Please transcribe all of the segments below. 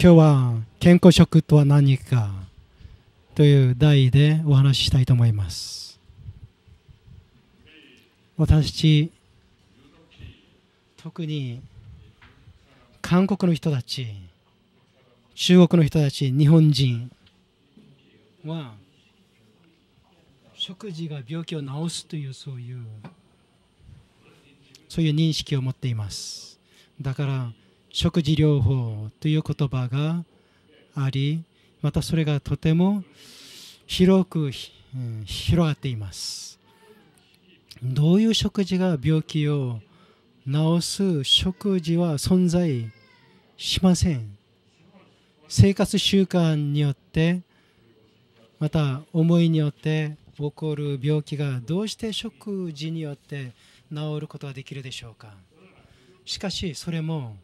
今日は健康食とは何かという題でお話ししたいと思います私特に韓国の人たち中国の人たち日本人は食事が病気を治すというそういうそういう認識を持っていますだから食事療法という言葉がありまたそれがとても広く広がっていますどういう食事が病気を治す食事は存在しません生活習慣によってまた思いによって起こる病気がどうして食事によって治ることができるでしょうかしかしそれも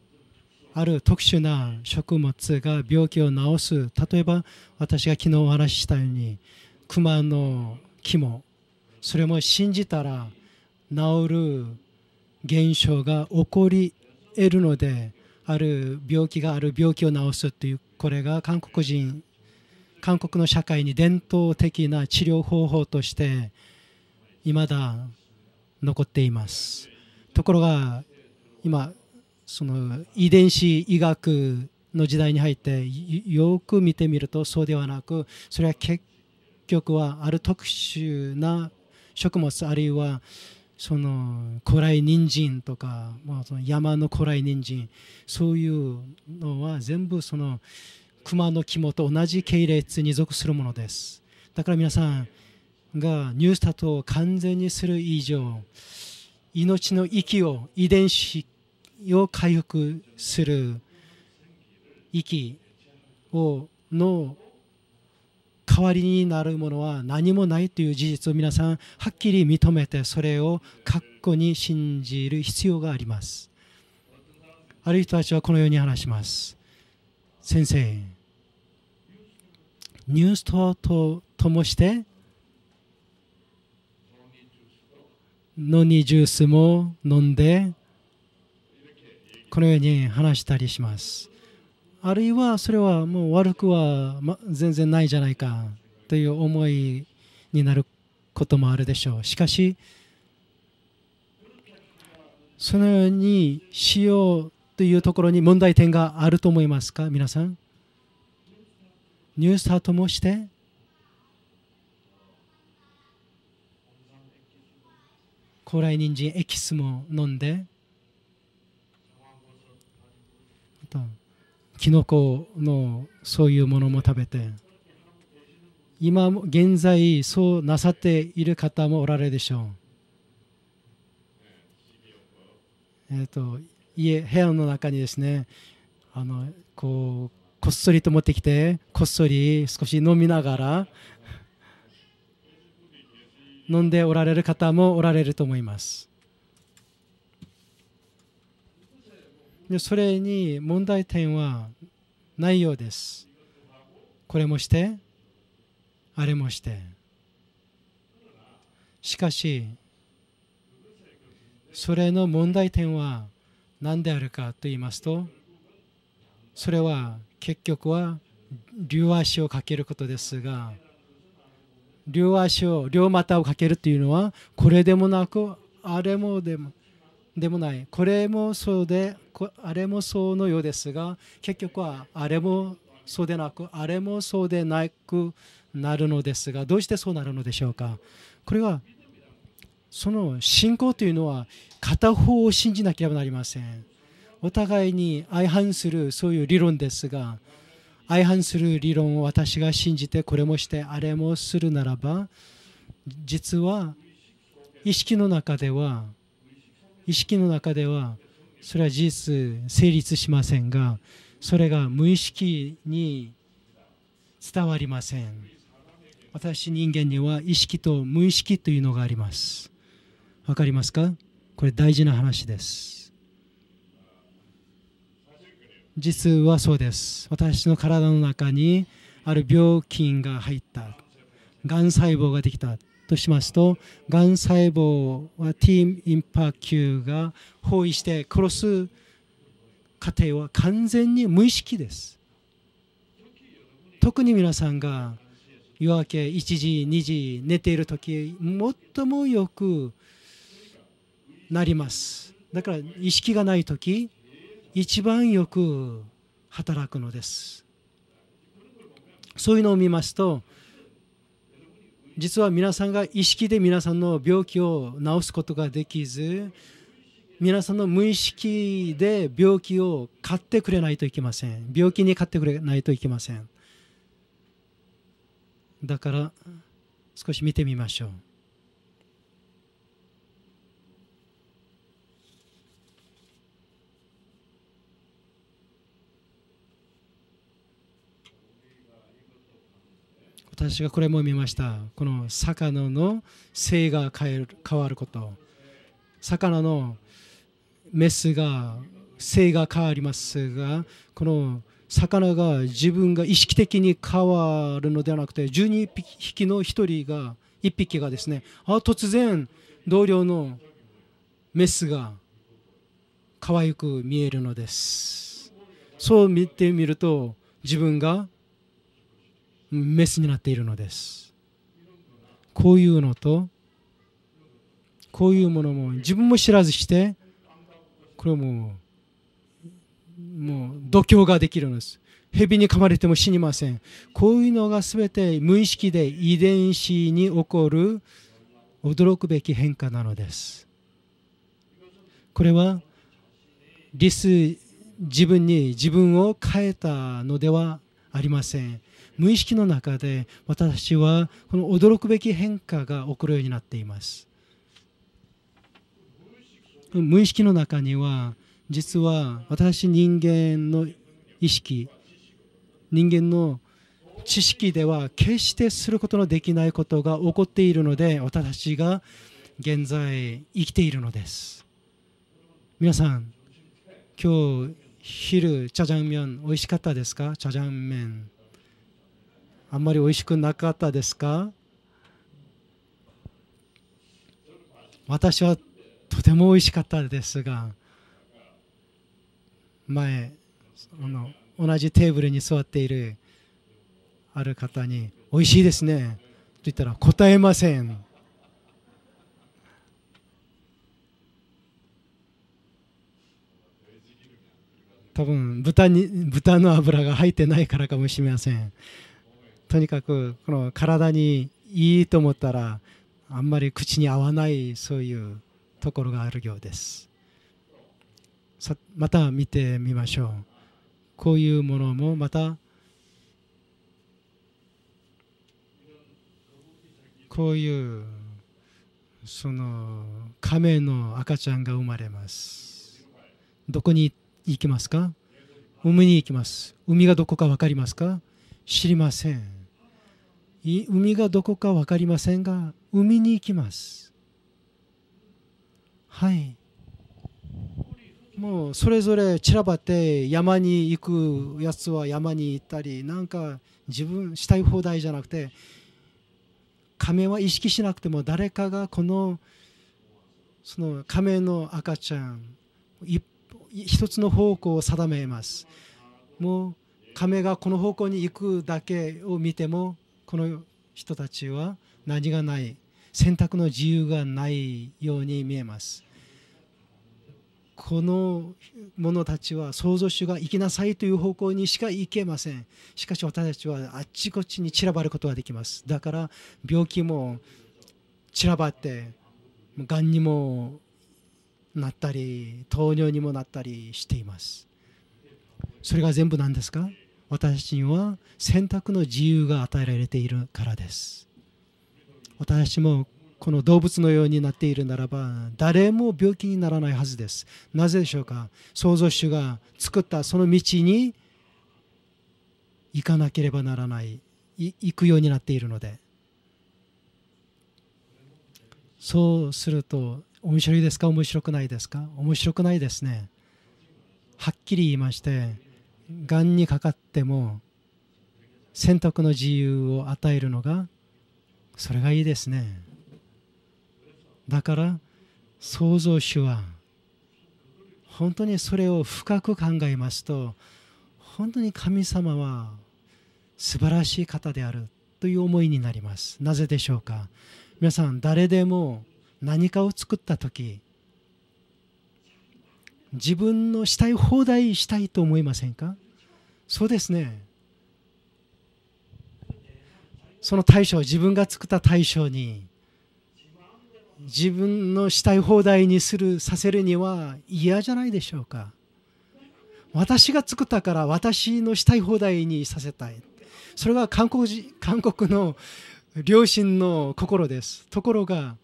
ある特殊な食物が病気を治す例えば私が昨日お話ししたように熊の肝それも信じたら治る現象が起こり得るのである病気がある病気を治すというこれが韓国人韓国の社会に伝統的な治療方法として未だ残っていますところが今その遺伝子医学の時代に入ってよく見てみるとそうではなくそれは結局はある特殊な食物あるいはその古来人参とか、まあ、その山の古来人参そういうのは全部その熊の肝と同じ系列に属するものですだから皆さんがニュースタートを完全にする以上命の息を遺伝子を回復する息をの代わりになるものは何もないという事実を皆さんはっきり認めてそれを確固に信じる必要がありますある人たちはこのように話します先生ニュースととともしてノニジュースも飲んでこのように話したりしますあるいはそれはもう悪くは全然ないじゃないかという思いになることもあるでしょうしかしそのようにしようというところに問題点があると思いますか皆さんニュースタートもして高麗人参エキスも飲んでたキノコのそういうものも食べて今現在そうなさっている方もおられるでしょう、えーと家部屋の中にですねあのこうこっそりと持ってきてこっそり少し飲みながら飲んでおられる方もおられると思いますそれに問題点はないようです。これもして、あれもして。しかし、それの問題点は何であるかと言いますと、それは結局は両足をかけることですが、両足を、両股をかけるというのは、これでもなく、あれもでもでもないこれもそうであれもそうのようですが結局はあれもそうでなくあれもそうでなくなるのですがどうしてそうなるのでしょうかこれはその信仰というのは片方を信じなければなりませんお互いに相反するそういう理論ですが相反する理論を私が信じてこれもしてあれもするならば実は意識の中では意識の中ではそれは事実成立しませんがそれが無意識に伝わりません私人間には意識と無意識というのがありますわかりますかこれ大事な話です実はそうです私の体の中にある病菌が入ったがん細胞ができたとしますとがん細胞は T インパー Q が包囲して殺す過程は完全に無意識です特に皆さんが夜明け1時2時寝ている時最もよくなりますだから意識がない時一番よく働くのですそういうのを見ますと実は皆さんが意識で皆さんの病気を治すことができず皆さんの無意識で病気を買ってくれないといけません病気に買ってくれないといけませんだから少し見てみましょう私がこれも見ましたこの魚の性が変える変わること魚のメスが性が変わりますがこの魚が自分が意識的に変わるのではなくて12匹の1人が1匹がですねあ突然同僚のメスが可愛く見えるのですそう見てみると自分がメスになっているのですこういうのとこういうものも自分も知らずしてこれももう度胸ができるんです蛇に噛まれても死にませんこういうのが全て無意識で遺伝子に起こる驚くべき変化なのですこれはリス自分に自分を変えたのではありません無意識の中で私はこの驚くべき変化が起こるようになっています無意識の中には実は私人間の意識人間の知識では決してすることのできないことが起こっているので私が現在生きているのです皆さん今日昼チャジャンン美味しかったですかチャジャンンあんまり美味しくなかったですか私はとても美味しかったですが前あの同じテーブルに座っているある方に「美味しいですね」と言ったら答えません多分豚に豚の脂が入ってないからかもしれませんとにかくこの体にいいと思ったらあんまり口に合わないそういうところがあるようですさまた見てみましょうこういうものもまたこういうその亀の赤ちゃんが生まれますどこに行きますか海に行きます海がどこか分かりますか知りません海がどこか分かりませんが海に行きますはいもうそれぞれ散らばって山に行くやつは山に行ったりなんか自分したい放題じゃなくて亀は意識しなくても誰かがこのその亀の赤ちゃん一つの方向を定めますもう亀がこの方向に行くだけを見てもこの人たちは何がない選択の自由がないように見えますこの者たちは創造主が行きなさいという方向にしか行けませんしかし私たちはあっちこっちに散らばることができますだから病気も散らばってがんにもなったり糖尿にもなったりしていますそれが全部なんですか私たちには選択の自由が与えられているからです私もこの動物のようになっているならば誰も病気にならないはずですなぜでしょうか創造主が作ったその道に行かなければならない行くようになっているのでそうすると面白いですか面白くないですか面白くないですねはっきり言いましてがんにかかっても選択の自由を与えるのがそれがいいですねだから創造主は本当にそれを深く考えますと本当に神様は素晴らしい方であるという思いになりますなぜでしょうか皆さん誰でも何かを作った時自分のしたい放題したいと思いませんかそうですねその大将自分が作った大将に自分のしたい放題にするさせるには嫌じゃないでしょうか私が作ったから私のしたい放題にさせたいそれが韓国韓国の両親の心ですところが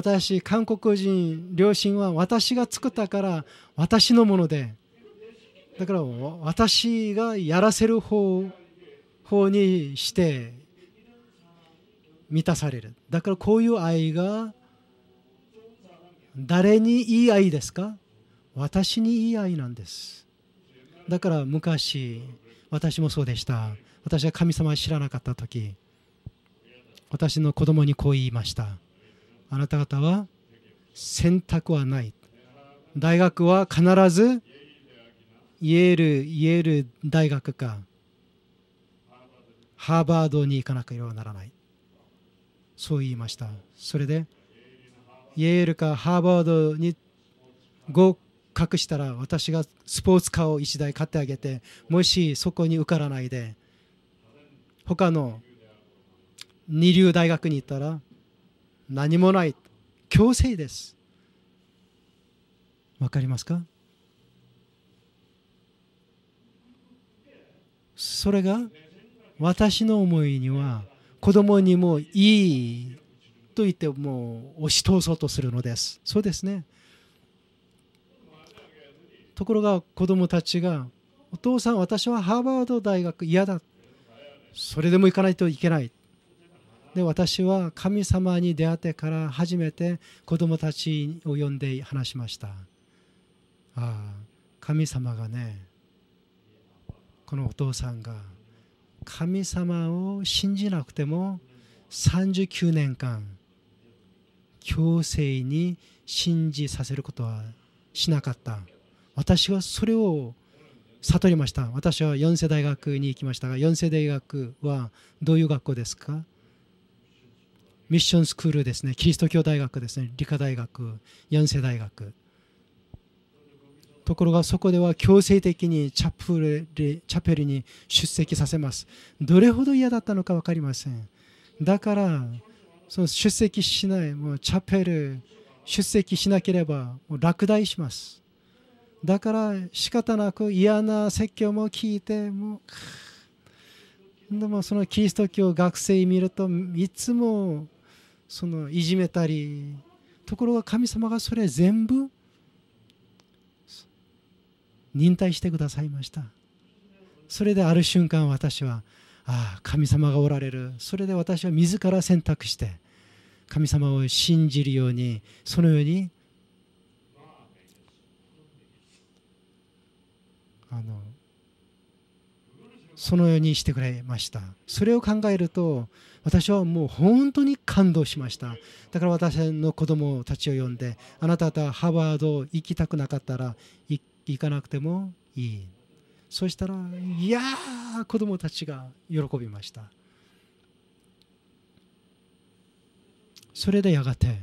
私韓国人両親は私が作ったから私のものでだから私がやらせる方方にして満たされるだからこういう愛が誰にいい愛ですか私にいい愛なんですだから昔私もそうでした私は神様を知らなかった時私の子供にこう言いましたあなた方は選択はない大学は必ずイエールイエール大学かハーバードに行かなければならないそう言いましたそれでイエールかハーバードに合格したら私がスポーツカーを1台買ってあげてもしそこに受からないで他の二流大学に行ったら何もない強制ですわかりますかそれが私の思いには子供にもいいと言ってもう押し通そうとするのですそうですねところが子供たちがお父さん私はハーバード大学嫌だそれでも行かないといけないで私は神様に出会ってから初めて子供たちを呼んで話しましたああ神様がねこのお父さんが神様を信じなくても39年間強制に信じさせることはしなかった私はそれを悟りました私は4世大学に行きましたが4世大学はどういう学校ですかミッションスクールですね、キリスト教大学ですね、理科大学、ヤンセ大学。ところがそこでは強制的にチャプルチャペルに出席させます。どれほど嫌だったのか分かりません。だから、その出席しない、もうチャペル、出席しなければもう落第します。だから仕方なく嫌な説教も聞いて、もう、でもそのキリスト教学生見るといつもそのいじめたりところが神様がそれ全部忍耐してくださいましたそれである瞬間私はああ神様がおられるそれで私は自ら選択して神様を信じるようにそのようにあのそのようにしてくれましたそれを考えると私はもう本当に感動しましただから私の子供たちを呼んであなた方ハーバード行きたくなかったら行かなくてもいいそしたらいやー子供たちが喜びましたそれでやがて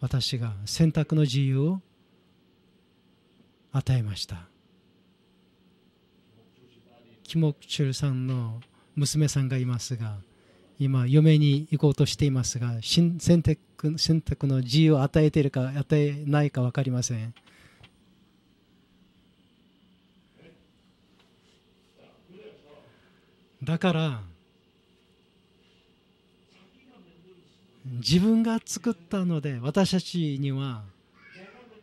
私が選択の自由を与えましたキモクチュルさんの娘さんがいますが今嫁に行こうとしていますが選択選択の自由を与えているか与えないか分かりません。だから自分が作ったので私たちには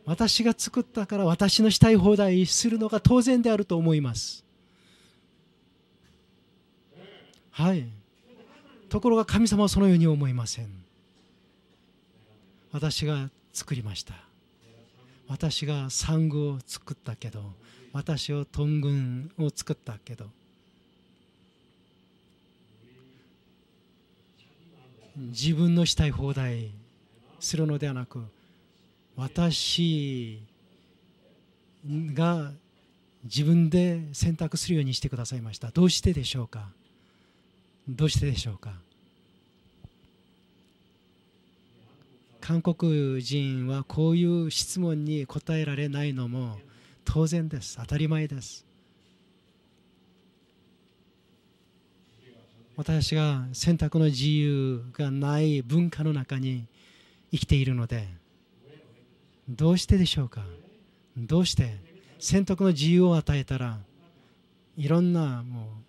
私が作ったから私のしたい放題するのが当然であると思います。はい。ところが神様はそのように思いません私が作りました私が産後を作ったけど私を豚群を作ったけど自分のしたい放題するのではなく私が自分で選択するようにしてくださいましたどうしてでしょうかどうしてでしょうか韓国人はこういう質問に答えられないのも当然です当たり前です私が選択の自由がない文化の中に生きているのでどうしてでしょうかどうして選択の自由を与えたらいろんなもう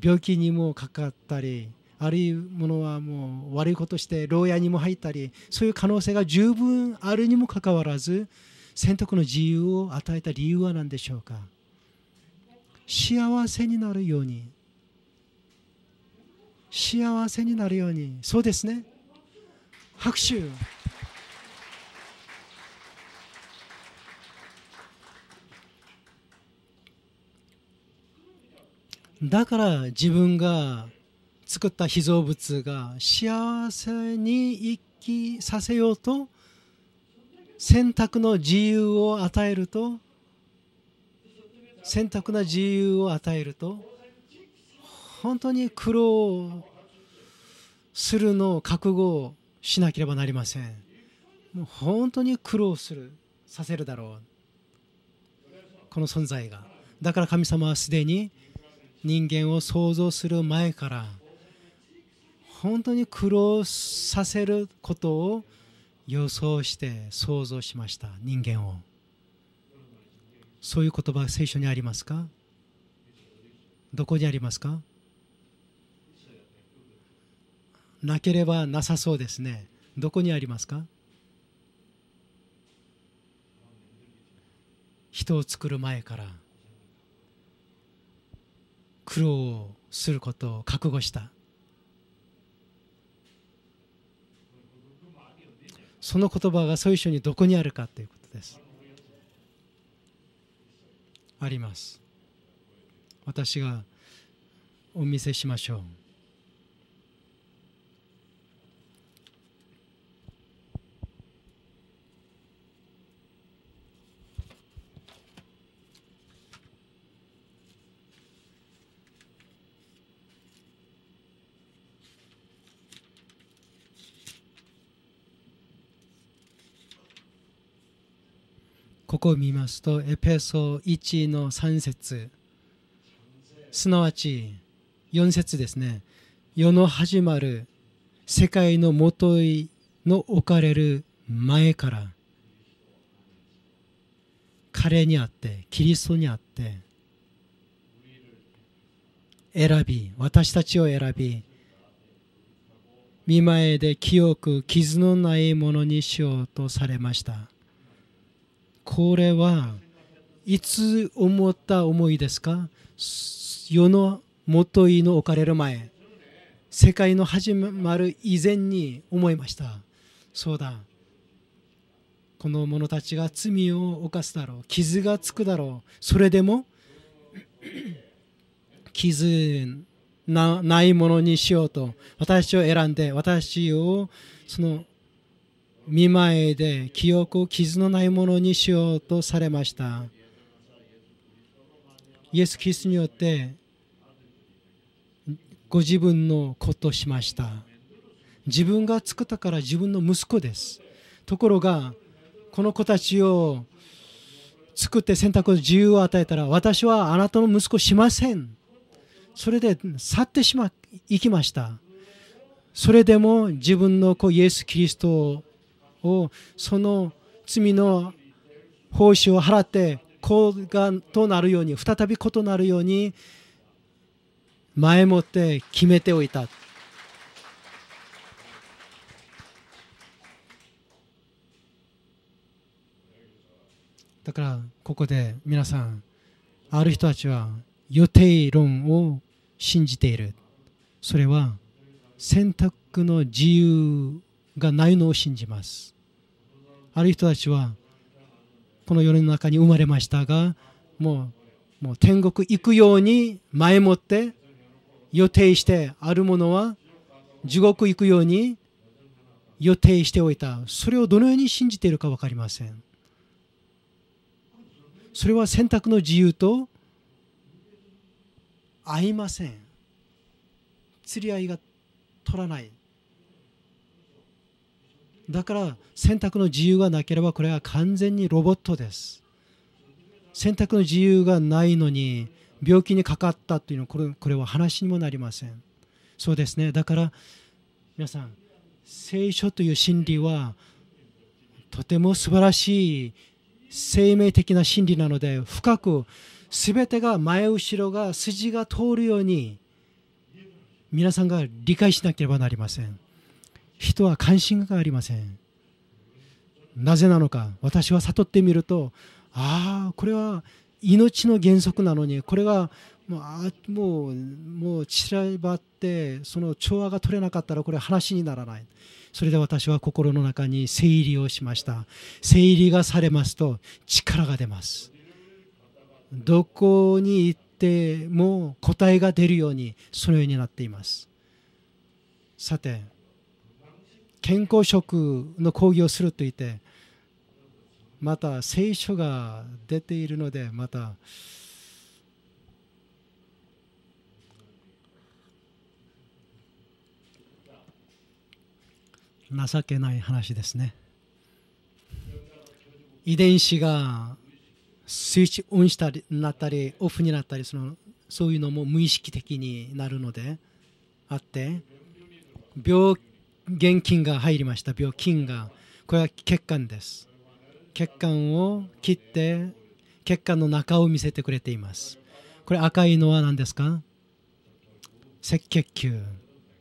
病気にもかかったりあるいものはもう悪いことして牢屋にも入ったりそういう可能性が十分あるにもかかわらず選択の自由を与えた理由は何でしょうか幸せになるように幸せになるようにそうですね拍手だから自分が作った被造物が幸せに生きさせようと選択の自由を与えると選択な自由を与えると本当に苦労するのを覚悟しなければなりませんもう本当に苦労するさせるだろうこの存在がだから神様はすでに人間を想像する前から本当に苦労させることを予想して想像しました人間をそういう言葉聖書にありますかどこにありますかなければなさそうですねどこにありますか人を作る前から苦労をすることを覚悟したその言葉が最初にどこにあるかということですあります私がお見せしましょうこを見ますとエペソ1の3節すなわち4節ですね世の始まる世界のもといの置かれる前から彼にあってキリストにあって選び私たちを選び見前で清く傷のないものにしようとされましたこれはいつ思った思いですか世の元いの置かれる前世界の始まる以前に思いましたそうだこの者たちが罪を犯すだろう傷がつくだろうそれでも 傷なないものにしようと私を選んで私をその見前いで記憶傷のないものにしようとされましたイエス・キリストによってご自分のことをしました自分が作ったから自分の息子ですところがこの子たちを作って選択の自由を与えたら私はあなたの息子しませんそれで去ってしまいきましたそれでも自分の子イエス・キリストををその罪の報酬を払ってこうがとなるように再び異なるように前もって決めておいた。だからここで皆さんある人たちは予定論を信じているそれは選択の自由がないのを信じますある人たちはこの世の中に生まれましたがもうもう天国行くように前もって予定してあるものは地獄行くように予定しておいたそれをどのように信じているか分かりませんそれは選択の自由と合いません釣り合いが取らないだから選択の自由がなければこれは完全にロボットです選択の自由がないのに病気にかかったというのはこれこれは話にもなりませんそうですねだから皆さん聖書という真理はとても素晴らしい生命的な真理なので深く全てが前後ろが筋が通るように皆さんが理解しなければなりません人は関心がありませんなぜなのか私は悟ってみるとああこれは命の原則なのにこれがもうもうもう散らばってその調和が取れなかったらこれ話にならないそれで私は心の中に整理をしました整理がされますと力が出ますどこに行っても答えが出るようにそのようになっていますさて健康食の講義をすると言ってまた聖書が出ているのでまた情けない話ですね遺伝子がスイッチオンしたりなったりオフになったりそのそういうのも無意識的になるのであって病気現金が入りました病菌がこれは血管です血管を切って血管の中を見せてくれていますこれ赤いのは何ですか赤血球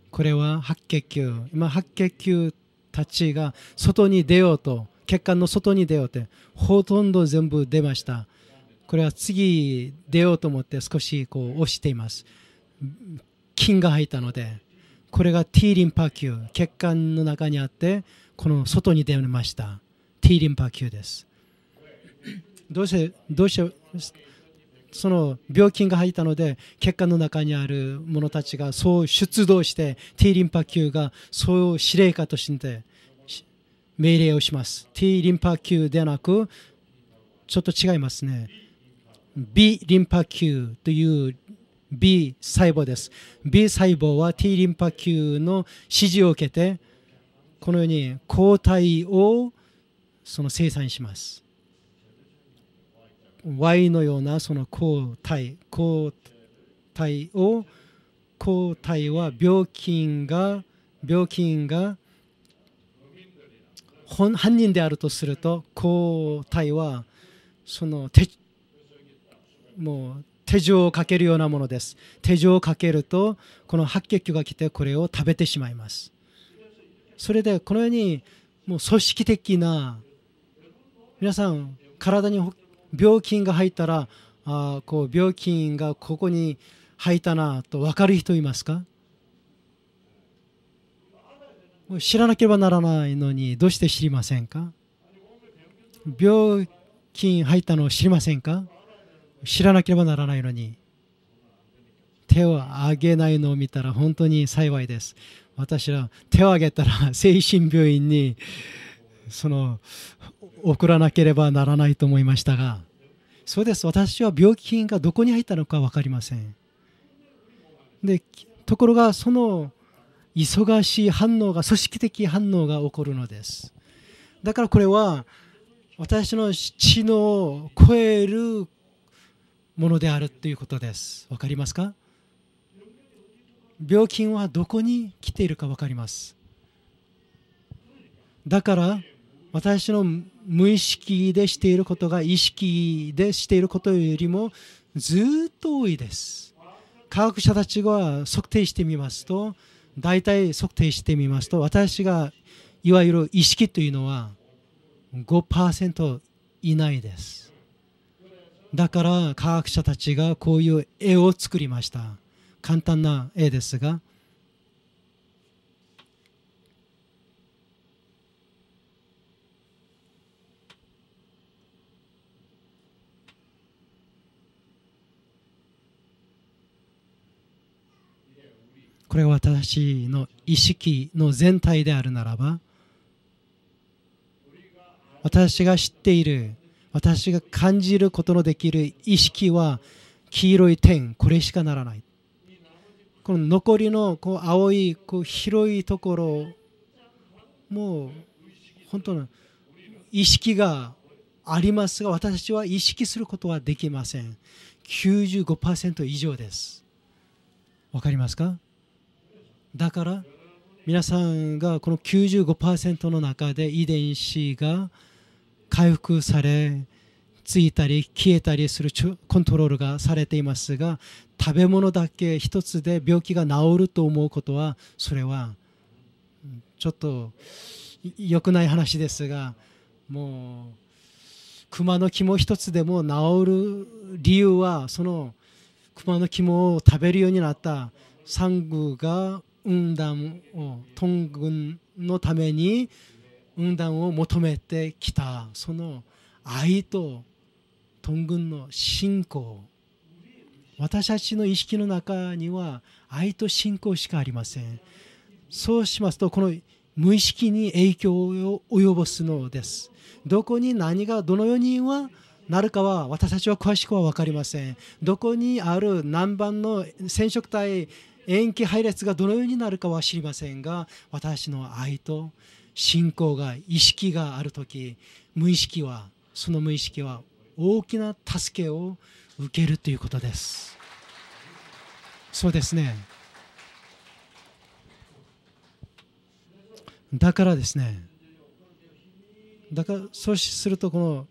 これは白血球今白血球たちが外に出ようと血管の外に出ようってほとんど全部出ましたこれは次出ようと思って少しこう押しています菌が入ったのでこれが T リンパ球血管の中にあってこの外に出ました T リンパ球です どうしてどうしてその病菌が入ったので血管の中にある者たちがそう出動して T リンパ球がそう司令下として命令をします T リンパ球ではなくちょっと違いますね B リンパ球という B 細胞です B 細胞は T リンパ球の指示を受けてこのように抗体をその生産します Y のようなその抗体抗体を抗体は病菌が病菌が本犯人であるとすると抗体はそのもう手錠をかけるようなものです手錠をかけるとこの白血球が来てこれを食べてしまいますそれでこのようにもう組織的な皆さん体に病菌が入ったらあこう病菌がここに入ったなと分かる人いますか知らなければならないのにどうして知りませんか病菌入ったのを知りませんか知らなければならないのに手を挙げないのを見たら本当に幸いです私は手を挙げたら精神病院にその送らなければならないと思いましたがそうです私は病気菌がどこに入ったのか分かりませんでところがその忙しい反応が組織的反応が起こるのですだからこれは私の知能を超えるものであるということです分かりますか病気はどこに来ているか分かりますだから私の無意識でしていることが意識でしていることよりもずっと多いです科学者たちが測定してみますと大体測定してみますと私がいわゆる意識というのは5%以内ですだから科学者たちがこういう絵を作りました簡単な絵ですがこれが私の意識の全体であるならば私が知っている私が感じることのできる意識は黄色い点これしかならないこの残りのこう青いこう広いところもう本当の意識がありますが私は意識することはできません95%以上ですわかりますかだから皆さんがこの95%の中で遺伝子が回復されついたり消えたりするコントロールがされていますが食べ物だけ一つで病気が治ると思うことはそれはちょっと良くない話ですがもう熊の肝一つでも治る理由はその熊の肝を食べるようになった産具が運んをトン軍のために運断を求めてきたその愛と頓軍の信仰私たちの意識の中には愛と信仰しかありませんそうしますとこの無意識に影響を及ぼすのですどこに何がどのようにはなるかは私たちは詳しくは分かりませんどこにある南蛮の染色体塩基配列がどのようになるかは知りませんが私の愛と信仰が意識がある時無意識はその無意識は大きな助けを受けるということですそうですねだからですねだからそうするとこの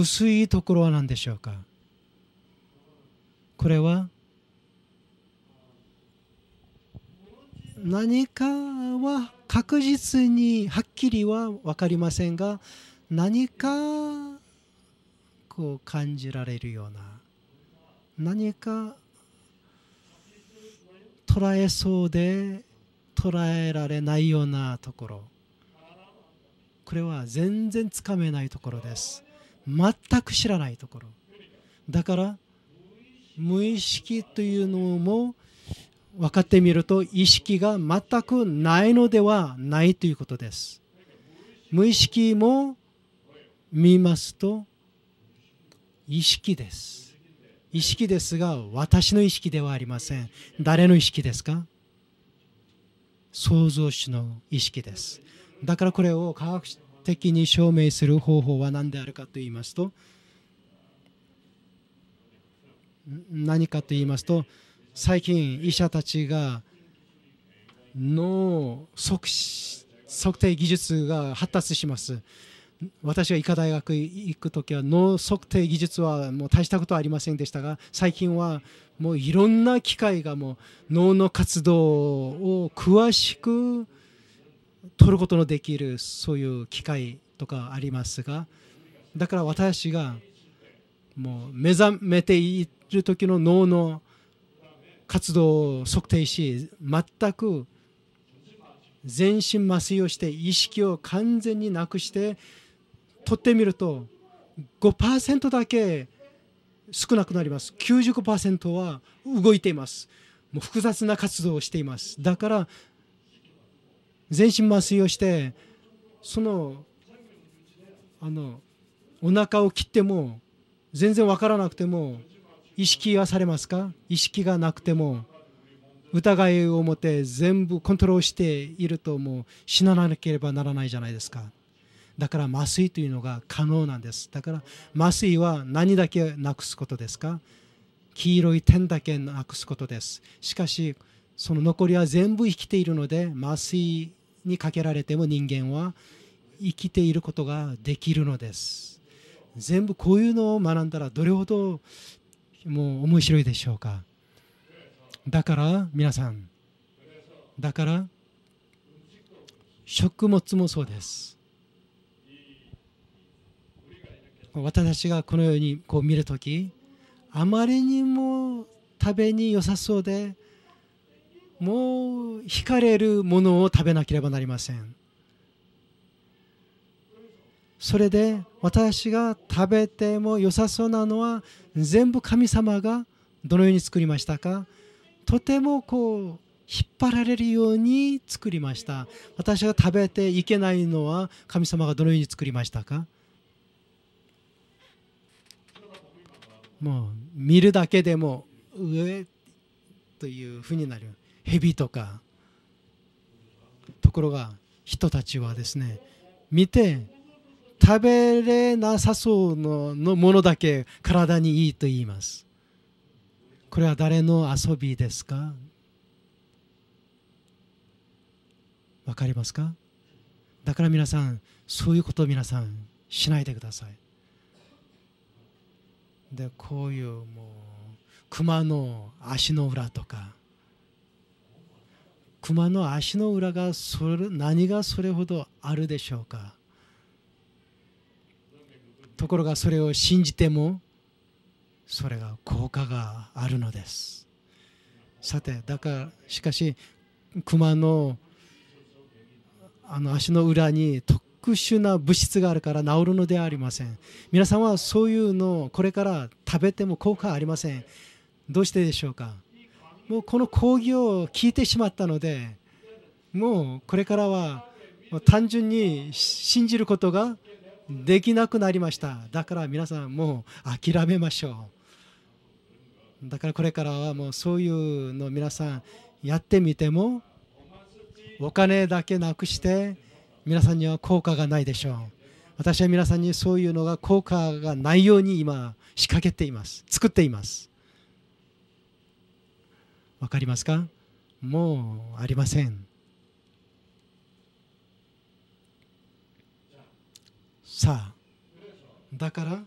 薄いところは何でしょうかこれは何かは確実にはっきりは分かりませんが何かこう感じられるような何か捉えそうで捉えられないようなところこれは全然つかめないところです全く知らないところだから無意識というのも分かってみると意識が全くないのではないということです無意識も見ますと意識です意識ですが私の意識ではありません誰の意識ですか創造主の意識ですだからこれを科学的に証明する方法は何であるかと言いますと何かと言いますと最近医者たちが脳測測定技術が発達します私が医科大学行く時は脳測定技術はもう大したことはありませんでしたが最近はもういろんな機械がもう脳の活動を詳しく取ることのできるそういう機械とかありますがだから私がもう目覚めている時の脳の活動を測定し全く全身麻酔をして意識を完全になくして取ってみると5%だけ少なくなります95%は動いていますもう複雑な活動をしていますだから全身麻酔をしてそのあのお腹を切っても全然わからなくても意識はされますか意識がなくても疑いを持って全部コントロールしているともう死ななければならないじゃないですかだから麻酔というのが可能なんですだから麻酔は何だけなくすことですか黄色い点だけなくすことですしかしその残りは全部生きているので麻酔にかけられても人間は生きていることができるのです全部こういうのを学んだらどれほどもう面白いでしょうかだから皆さんだから食物もそうです私たちがこのようにこう見るときあまりにも食べに良さそうでもう惹かれるものを食べなければなりませんそれで私が食べても良さそうなのは全部神様がどのように作りましたかとてもこう引っ張られるように作りました私が食べていけないのは神様がどのように作りましたかもう見るだけでも上というふうになる蛇とかところが人たちはですね見て食べれなさそうのものだけ体にいいと言いますこれは誰の遊びですかわかりますかだから皆さんそういうことを皆さんしないでくださいでこういうもう熊の足の裏とか熊の足の裏がそれ何がそれほどあるでしょうかところがそれを信じてもそれが効果があるのですさてだからしかし熊のあの足の裏に特殊な物質があるから治るのではありません皆さんはそういうのをこれから食べても効果ありませんどうしてでしょうかもうこの講義を聞いてしまったのでもうこれからは単純に信じることができなくなりましただから皆さんもう諦めましょうだからこれからはもうそういうの皆さんやってみてもお金だけなくして皆さんには効果がないでしょう私は皆さんにそういうのが効果がないように今仕掛けています作っていますわかりますかもうありませんさあだから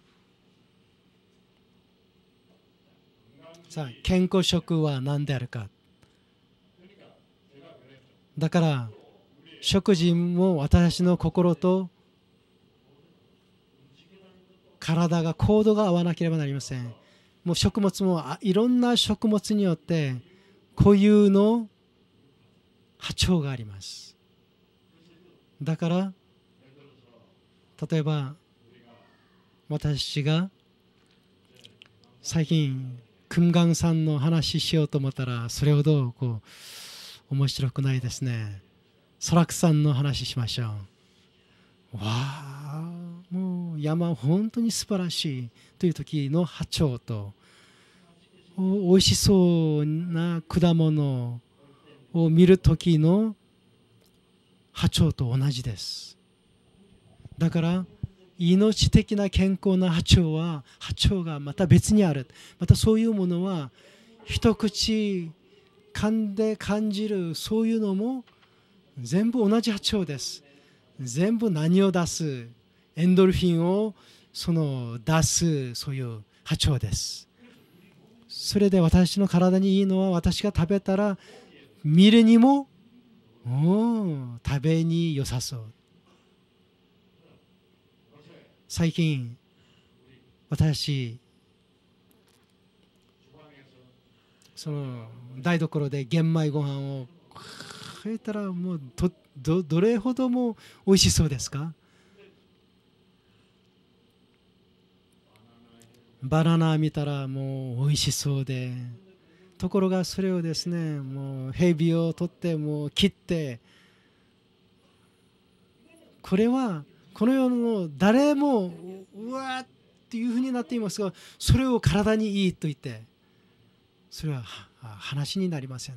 さあ健康食は何であるかだから食事も私の心と体が行動が合わなければなりませんもう食物もいろんな食物によって固有の波長がありますだから例えば私が最近금강さんの話しようと思ったらそれほどこう面白くないですね。空くさんの話しましょう。わあもう山本当に素晴らしいという時の波長と美味しそうな果物を見る時の波長と同じです。だから命的な健康な波長は波長がまた別にあるまたそういうものは一口噛んで感じるそういうのも全部同じ波長です全部何を出すエンドルフィンをその出すそういう波長ですそれで私の体にいいのは私が食べたら見るにも食べに良さそう最近私その台所で玄米ご飯を食えたらもうどどれほども美味しそうですかバナナ見たらもう美味しそうでところがそれをですねもう蛇を取ってもう切ってこれはこの世の誰もうわーっていうふうになっていますがそれを体にいいと言ってそれは話になりません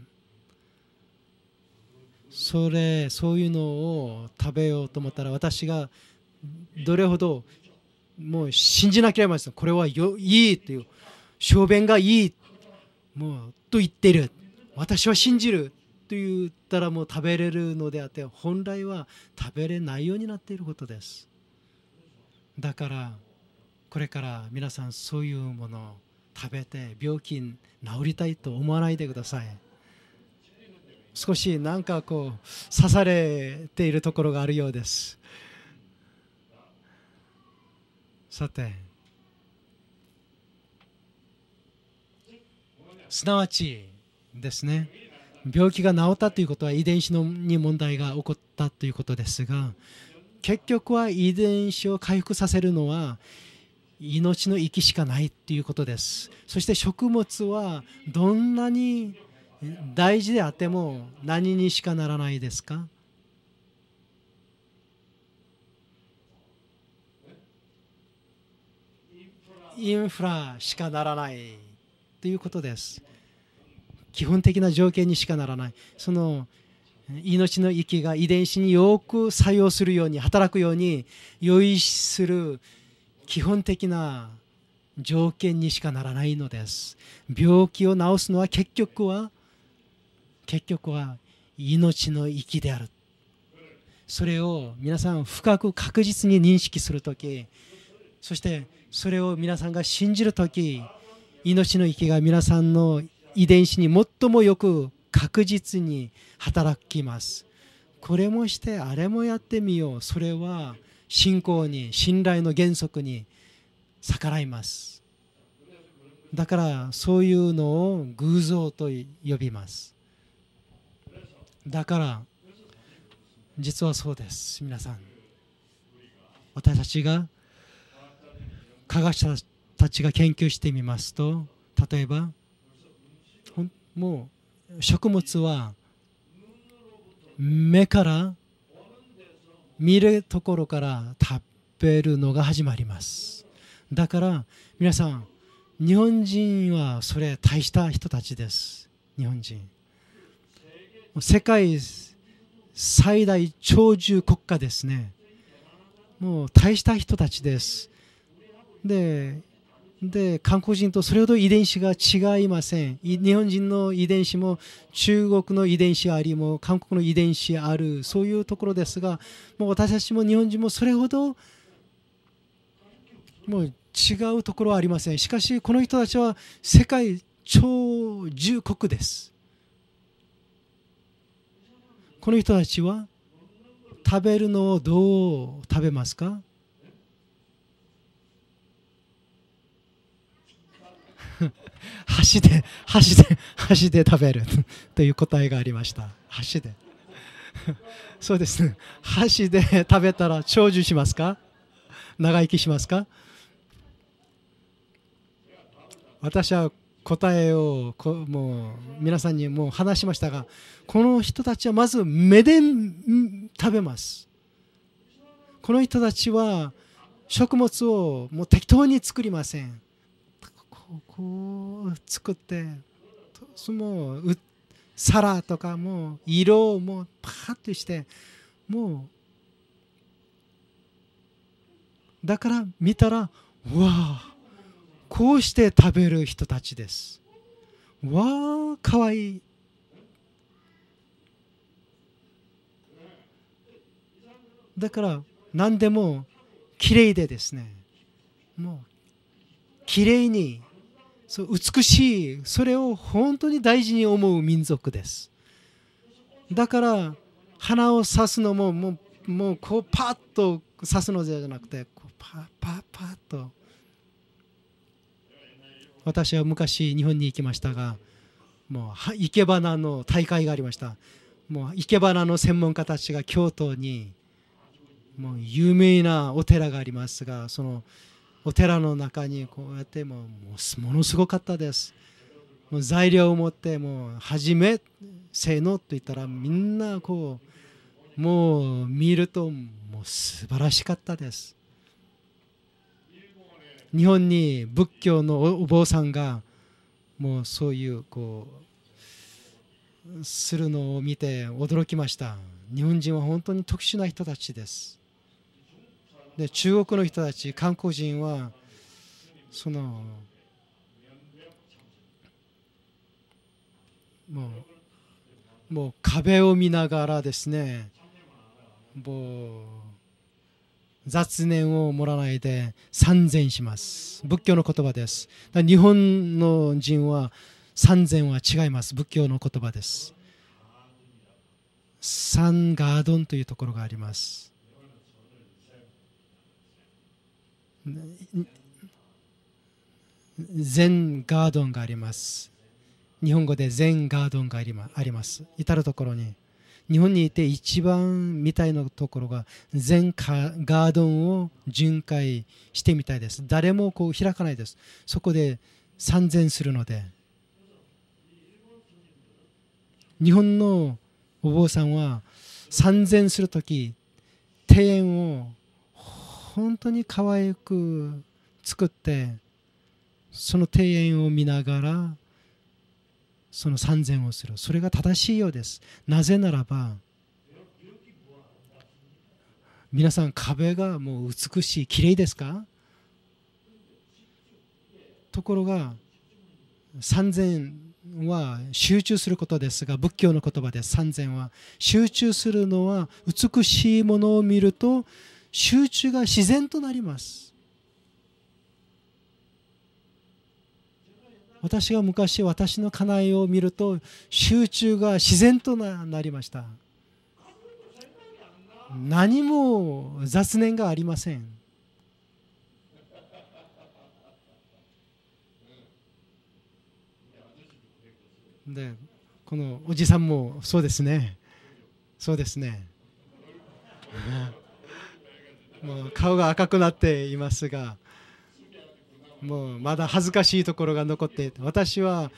それそういうのを食べようと思ったら私がどれほどもう信じなければいけませんこれはよいいという小便がいいもうと言っている私は信じると言ったらもう食べれるのであって本来は食べれないようになっていることですだからこれから皆さんそういうものを食べて病気に治りたいと思わないでください少しなんかこう刺されているところがあるようですさてすなわちですね病気が治ったということは遺伝子のに問題が起こったということですが結局は遺伝子を回復させるのは命の息しかないっていうことですそして食物はどんなに大事であっても何にしかならないですかインフラしかならないということです基本的な条件にしかならないその命の息が遺伝子によく作用するように働くように用意する基本的な条件にしかならないのです病気を治すのは結局は結局は命の息であるそれを皆さん深く確実に認識する時そしてそれを皆さんが信じる時命の息が皆さんの遺伝子に最もよく確実に働きますこれもしてあれもやってみようそれは信仰に信頼の原則に逆らいますだからそういうのを偶像と呼びますだから実はそうです皆さん私たちが科学者たちが研究してみますと例えばもう食物は目から見るところから食べるのが始まりますだから皆さん日本人はそれ大した人たちです日本人世界最大長寿国家ですねもう大した人たちですでで韓国人とそれほど遺伝子が違いません日本人の遺伝子も中国の遺伝子ありも韓国の遺伝子あるそういうところですがもう私たちも日本人もそれほどもう違うところはありませんしかしこの人たちは世界超重国ですこの人たちは食べるのをどう食べますか箸で箸で箸で食べるという答えがありました箸でそうですね箸で食べたら長寿しますか長生きしますか私は答えをこもう皆さんにもう話しましたがこの人たちはまず目で食べますこの人たちは食物をもう適当に作りませんこを作ってのう皿とかも色をもうパッとしてもうだから見たらわあこうして食べる人たちですわあかわいいだから何でもきれいでですねもうきれいに美しいそれを本当に大事に思う民族ですだから花を刺すのももうもうこうパッと刺すのじゃなくてこうパッパッパッと私は昔日本に行きましたがもう生け花の大会がありましたもう生け花の専門家たちが京都にもう有名なお寺がありますがそのお寺の中にこうやってもうものすごかったですもう材料を持ってもう初めせのって言ったらみんなこうもう見るともう素晴らしかったです日本に仏教のお坊さんがもうそういうこうするのを見て驚きました日本人は本当に特殊な人たちですで中国の人たち韓国人はそのもうもう壁を見ながらですねもう雑念を盛らないで参禅します仏教の言葉です日本の人は参禅は違います仏教の言葉ですサンガードンというところがあります全ガードンがあります日本語で全ガードンがあります至る所に日本にいて一番みたいなところが全ガードンを巡回してみたいです誰もこう開かないですそこで参禅するので日本のお坊さんは参禅する時庭園を本当に可愛く作ってその庭園を見ながらその参禅をするそれが正しいようですなぜならば皆さん壁がもう美しい綺麗ですかところが参禅は集中することですが仏教の言葉で参禅は集中するのは美しいものを見ると集中が自然となります私が昔私の家内を見ると集中が自然となりました何も雑念がありませんでこのおじさんもそうですねそうですねもう顔が赤くなっていますがもうまだ恥ずかしいところが残って私は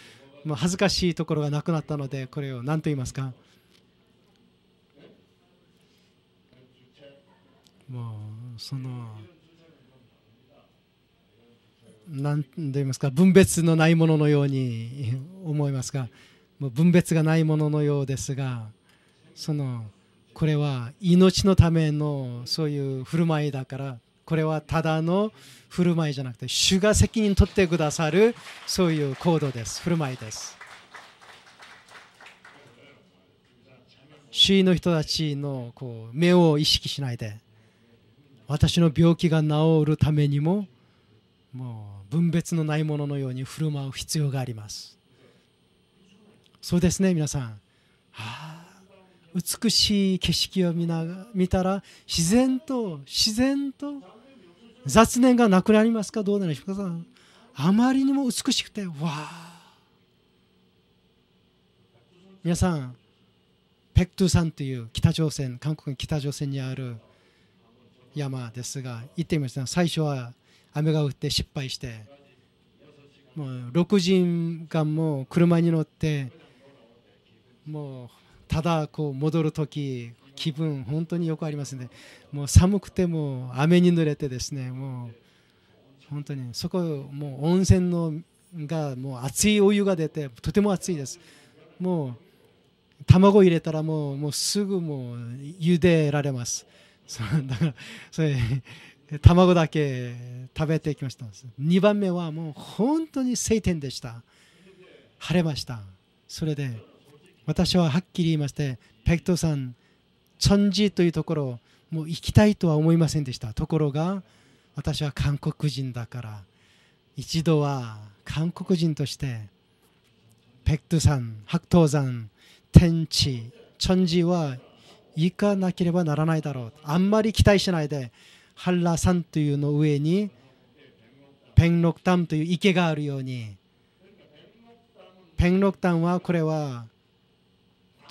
もう恥ずかしいところがなくなったのでこれを何と言いますかもうその何と言いますか分別のないもののように思いますがもう分別がないもののようですがその。これは命のためのそういう振る舞いだからこれはただの振る舞いじゃなくて主が責任取ってくださるそういう行動です振る舞いです周囲の人たちのこう目を意識しないで私の病気が治るためにももう分別のないもののように振る舞う必要がありますそうですね皆さんああ美しい景色を見な見たら自然と自然と雑念がなくなりますかどうなるでしょうかあまりにも美しくてわあ皆さんペクトゥんという北朝鮮韓国の北朝鮮にある山ですが行ってみました最初は雨が降って失敗してもう6人がもう車に乗ってもうただこう戻る時気分本当によくありますねもう寒くても雨に濡れてですねもう本当にそこもう温泉のがもう熱いお湯が出てとても熱いですもう卵入れたらもうもうすぐもう茹でられますだからそれ卵だけ食べてきました2番目はもう本当に晴天でした晴れましたそれで私ははっきり言いまして、ペクトさん、チョンジというところ、もう行きたいとは思いませんでした。ところが、私は韓国人だから、一度は韓国人として、ペクトさん、白頭山、天地、チョンジは行かなければならないだろう。あんまり期待しないで、ハンラ山というの上に、ペンロクタンという池があるように、ペンロクタンはこれは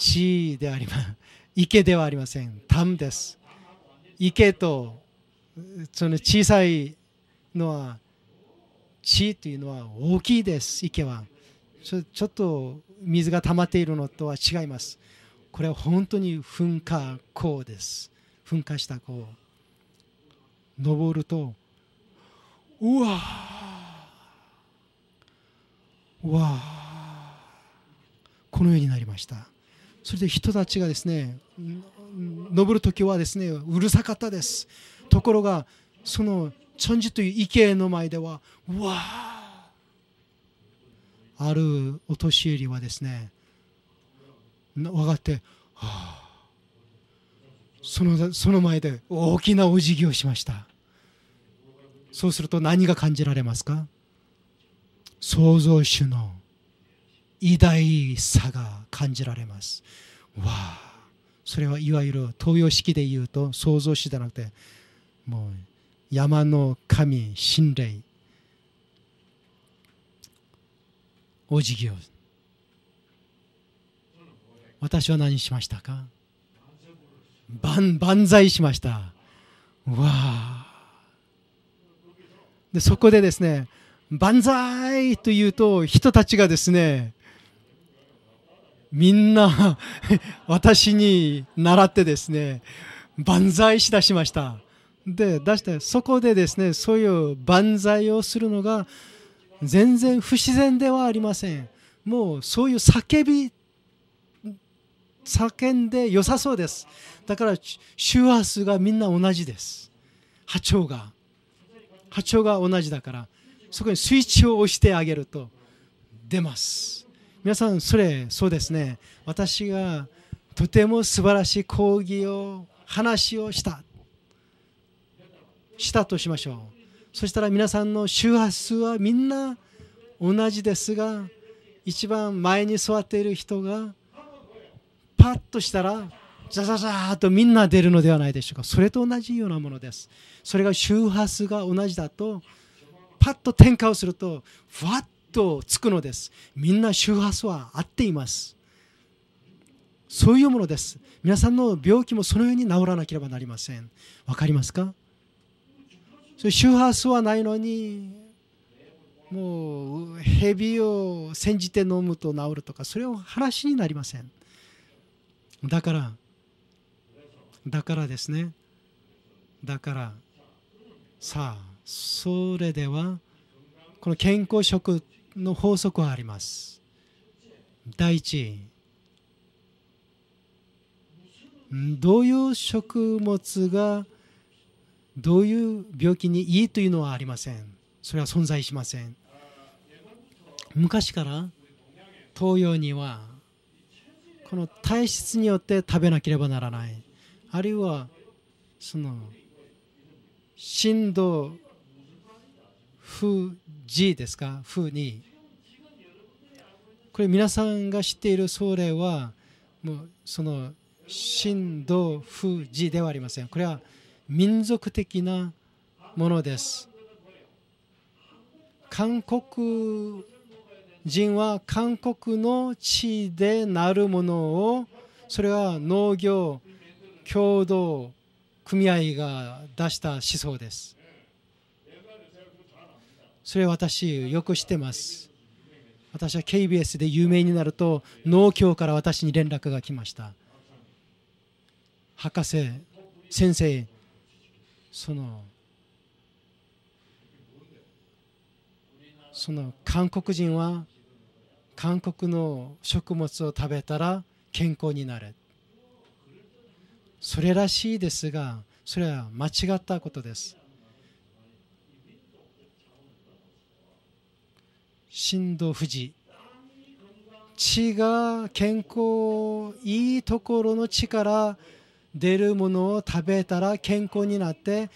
地であります。池 ではありません。ダムです。池とその小さいのは地というのは大きいです。池はちょっと水が溜まっているのとは違います。これは本当に噴火口です。噴火した口。登ると、うわーわーこのようになりました。それで人たちがですね登る時はですねうるさかったですところがそのチョンジという池の前ではわああるお年寄りはですね分かって、はそのその前で大きなお辞儀をしましたそうすると何が感じられますか創造主の偉大さが感じられますわあそれはいわゆる東洋式で言うと創造主じゃなくてもう山の神神霊お辞儀を私は何しましたか万万歳しましたわあでそこでですね万歳というと人たちがですねみんな 私に習ってですね万歳しだしましたで出してそこでですねそういう万歳をするのが全然不自然ではありませんもうそういう叫び叫んで良さそうですだから周波数がみんな同じです波長が波長が同じだからそこにスイッチを押してあげると出ます皆さんそれそうですね私がとても素晴らしい講義を話をしたしたとしましょうそしたら皆さんの周波数はみんな同じですが一番前に座っている人がパッとしたらザザザーとみんな出るのではないでしょうかそれと同じようなものですそれが周波数が同じだとパッと転換をするとふわっとつくのです。みんな周波数は合っています。そういうものです。皆さんの病気もそのように治らなければなりません。わかりますかそれ周波数はないのに、もう蛇を煎じて飲むと治るとか、それは話になりません。だから、だからですね。だから、さあ、それでは、この健康食の法則はあります第一どういう食物がどういう病気にいいというのはありませんそれは存在しません昔から東洋にはこの体質によって食べなければならないあるいはその震度富士ですか富にこれ皆さんが知っているそれはもうその神道富士ではありませんこれは民族的なものです韓国人は韓国の地でなるものをそれは農業協同組合が出した思想ですそれ私よくしてます私は KBS で有名になると農協から私に連絡が来ました博士先生そのその韓国人は韓国の食物を食べたら健康になれそれらしいですがそれは間違ったことです神道富士血が健康いいところの血から出るものを食べたら健康になって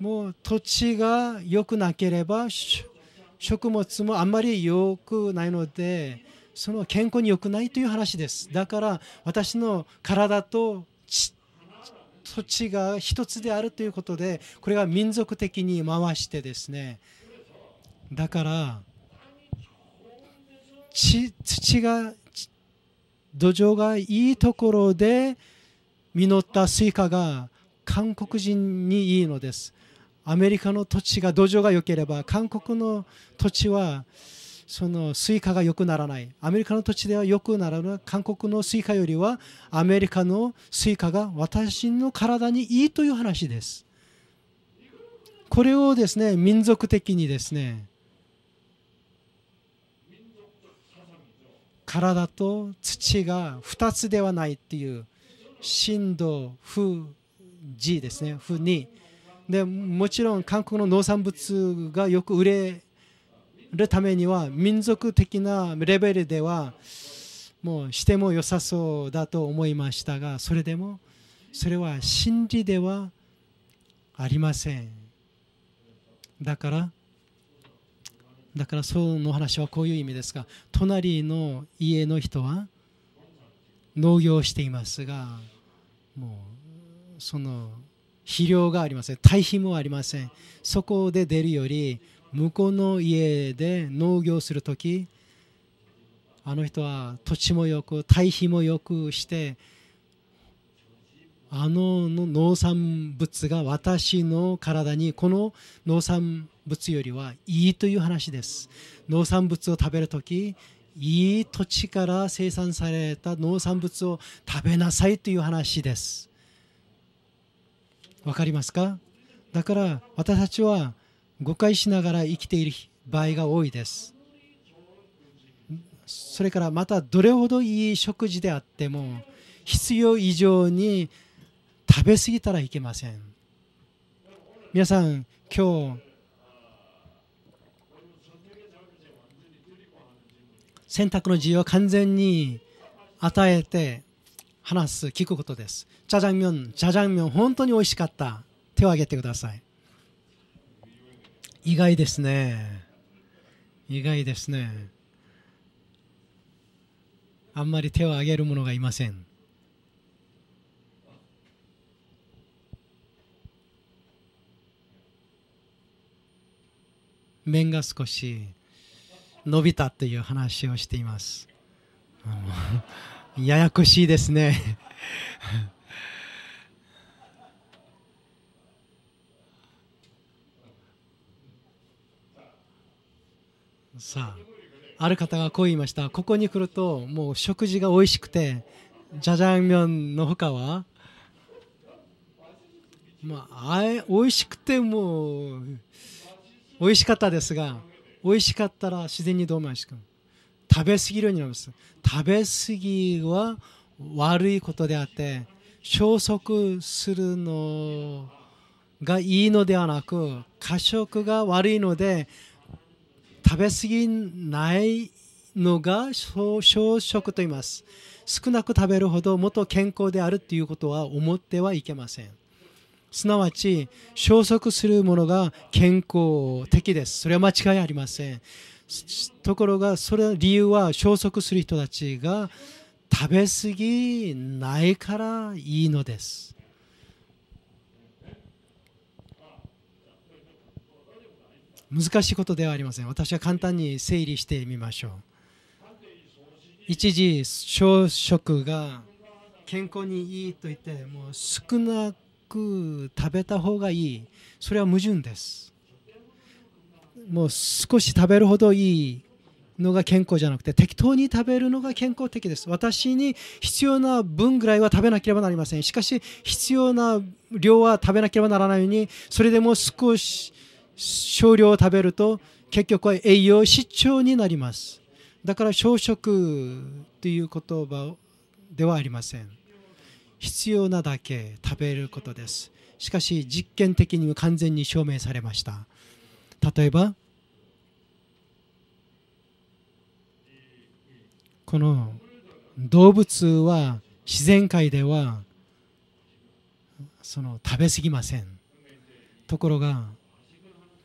もう土地が良くなければ食物もあんまり良くないのでその健康に良くないという話ですだから私の体と土地が一つであるということでこれが民族的に回してですねだから土が土壌がいいところで実ったスイカが韓国人にいいのですアメリカの土地が土壌が良ければ韓国の土地はそのスイカが良くならないアメリカの土地では良くならない韓国のスイカよりはアメリカのスイカが私の体にいいという話ですこれをですね民族的にですね体と土が2つではないっていう震度不 G ですね不にでもちろん韓国の農産物がよく売れるためには民族的なレベルではもうしても良さそうだと思いましたがそれでもそれは真理ではありませんだからだからその話はこういう意味ですが隣の家の人は農業していますがもうその肥料がありません堆肥もありませんそこで出るより向こうの家で農業する時あの人は土地もよく堆肥もよくしてあの農産物が私の体にこの農産物よりはいいという話です農産物を食べる時いい土地から生産された農産物を食べなさいという話ですわかりますかだから私たちは誤解しながら生きている場合が多いですそれからまたどれほどいい食事であっても必要以上に食べ過ぎたらいけません皆さん今日選択の自由を完全に与えて話す聞くことですチャジャンミョンチャジャンミョン本当に美味しかった手を挙げてください意外ですね意外ですねあんまり手を挙げる者がいません面が少し伸びたという話をしています。ややこしいですねさあある方がこう言いましたここに来るともう食事が美味しくてじゃじゃんミョンのほかはまあ、あえ美味しくても美味しかったですが美味しかったら自然にどうもしく食べ過ぎるようになります食べ過ぎは悪いことであって消息するのがいいのではなく過食が悪いので食べ過ぎないのが少食と言います少なく食べるほどもっと健康であるということは思ってはいけませんすなわち消息するものが健康的ですそれは間違いありませんところがそれ理由は消息する人たちが食べ過ぎないからいいのです難しいことではありません私は簡単に整理してみましょう一時消食が健康にいいと言ってもう少なく食べた方がいいそれは矛盾ですもう少し食べるほどいいのが健康じゃなくて適当に食べるのが健康的です私に必要な分ぐらいは食べなければなりませんしかし必要な量は食べなければならないようにそれでも少し少量を食べると結局は栄養失調になりますだから小食という言葉ではありません必要なだけ食べることですしかし実験的に完全に証明されました例えばこの動物は自然界ではその食べ過ぎませんところが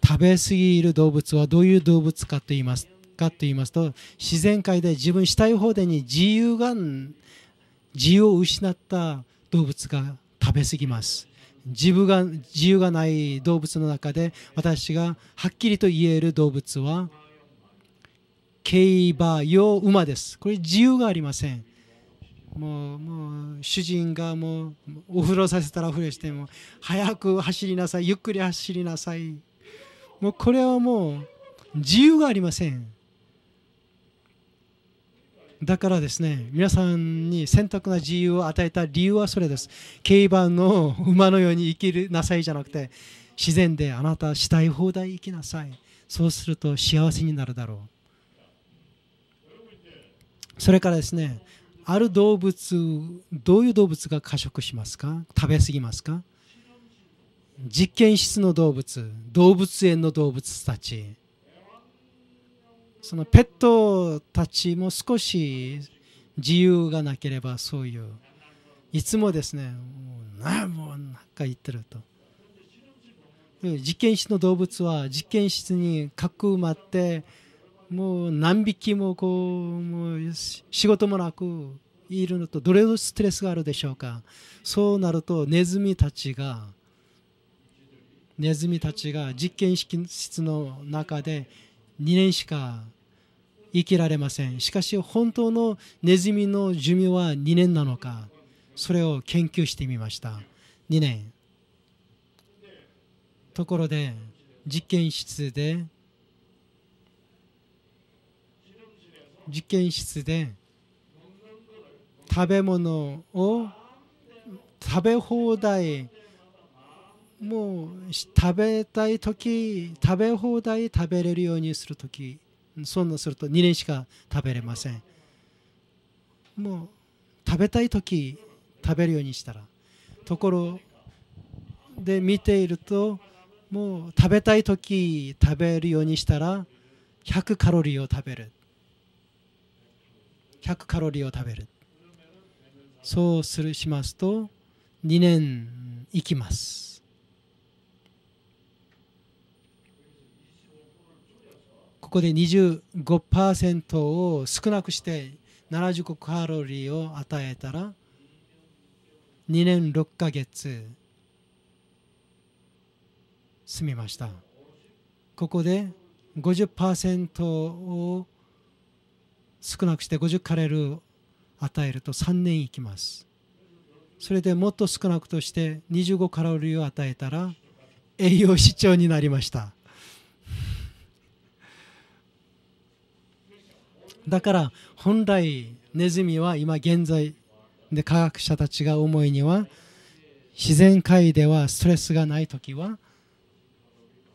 食べ過ぎる動物はどういう動物かと言いますかと言いますと自然界で自分したい放題に自由が自由を失った動物が食べ過ぎます自分が自由がない動物の中で私がはっきりと言える動物は競馬用馬ですこれ自由がありませんもうもう主人がもうお風呂させたらお風呂しても早く走りなさいゆっくり走りなさいもうこれはもう自由がありませんだからですね皆さんに選択な自由を与えた理由はそれです競馬の馬のように生きなさいじゃなくて自然であなたしたい放題生きなさいそうすると幸せになるだろうそれからですねある動物どういう動物が過食しますか食べ過ぎますか実験室の動物動物園の動物たちそのペットたちも少し自由がなければそういういつもですねもう何もなんか言ってると実験室の動物は実験室にかくまってもう何匹もこうもう仕事もなくいるのとどれほどストレスがあるでしょうかそうなるとネズミたちがネズミたちが実験室の中で2年しか生きられませんしかし本当のネズミの寿命は2年なのかそれを研究してみました2年ところで実験室で実験室で食べ物を食べ放題もう食べたい時食べ放題食べれるようにする時そんなすると2年しか食べれませんもう食べたい時食べるようにしたらところで見ているともう食べたい時食べるようにしたら100カロリーを食べる100カロリーを食べるそうするしますと2年いきますここで25%を少なくして75カロリーを与えたら2年6ヶ月済みましたここで50%を少なくして50カレル与えると3年いきますそれでもっと少なくとして25カロリーを与えたら栄養失調になりましただから本来ネズミは今現在で科学者たちが思いには自然界ではストレスがない時は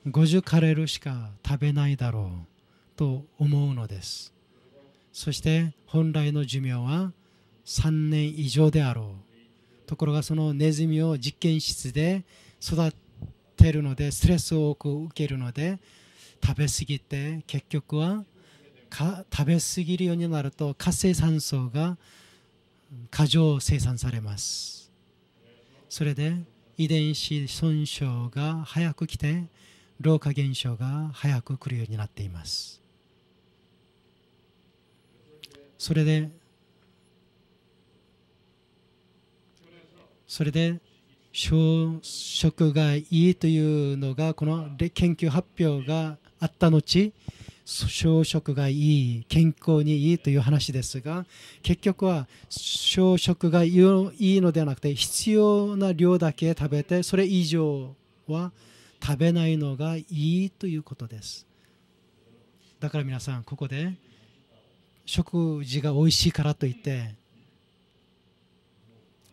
50カレルしか食べないだろうと思うのですそして本来の寿命は3年以上であろうところがそのネズミを実験室で育てるのでストレスを多く受けるので食べ過ぎて結局はか食べ過ぎるようになると活性酸素が過剰生産されますそれで遺伝子損傷が早く来て老化現象が早く来るようになっていますそれでそれで消食がいいというのがこの研究発表があった後小食がいい健康にいいという話ですが結局は小食がいいのではなくて必要な量だけ食べてそれ以上は食べないのがいいということですだから皆さんここで食事が美味しいからといって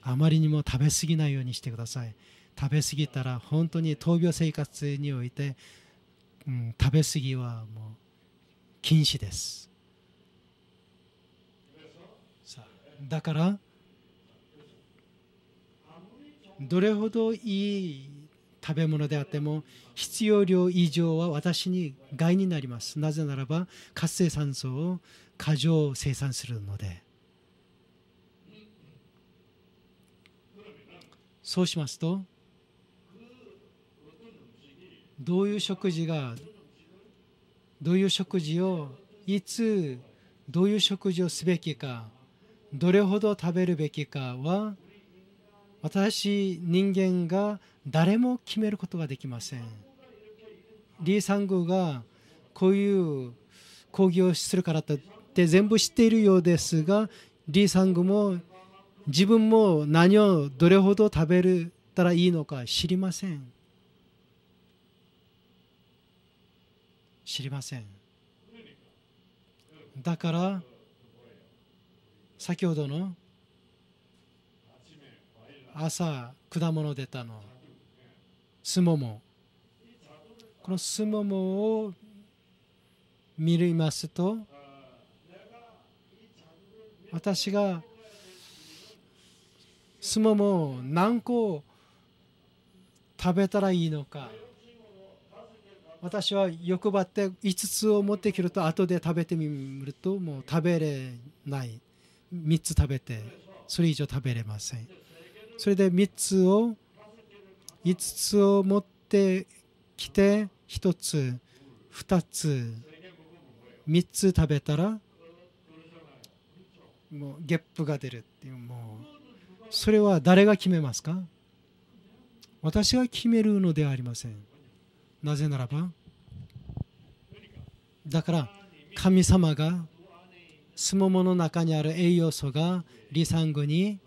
あまりにも食べ過ぎないようにしてください食べ過ぎたら本当に闘病生活において、うん、食べ過ぎはもう禁止ですだからどれほどいい食べ物であっても必要量以上は私に害になりますなぜならば活性酸素を過剰生産するのでそうしますとどういう食事がどういう食事をいつどういう食事をすべきかどれほど食べるべきかは私人間が誰も決めることができません。リサン宮がこういう講義をするからって全部知っているようですがリサン宮も自分も何をどれほど食べたらいいのか知りません。知りませんだから先ほどの朝果物出たのすももこのすももを見りますと私がすももを何個食べたらいいのか私は欲張って5つを持ってくると後で食べてみるともう食べれない3つ食べてそれ以上食べれませんそれで3つを5つを持ってきて1つ2つ3つ食べたらもうゲップが出るっていうもうそれは誰が決めますか私が決めるのではありませんなぜならばだから神様がすももの中にある栄養素がリサングに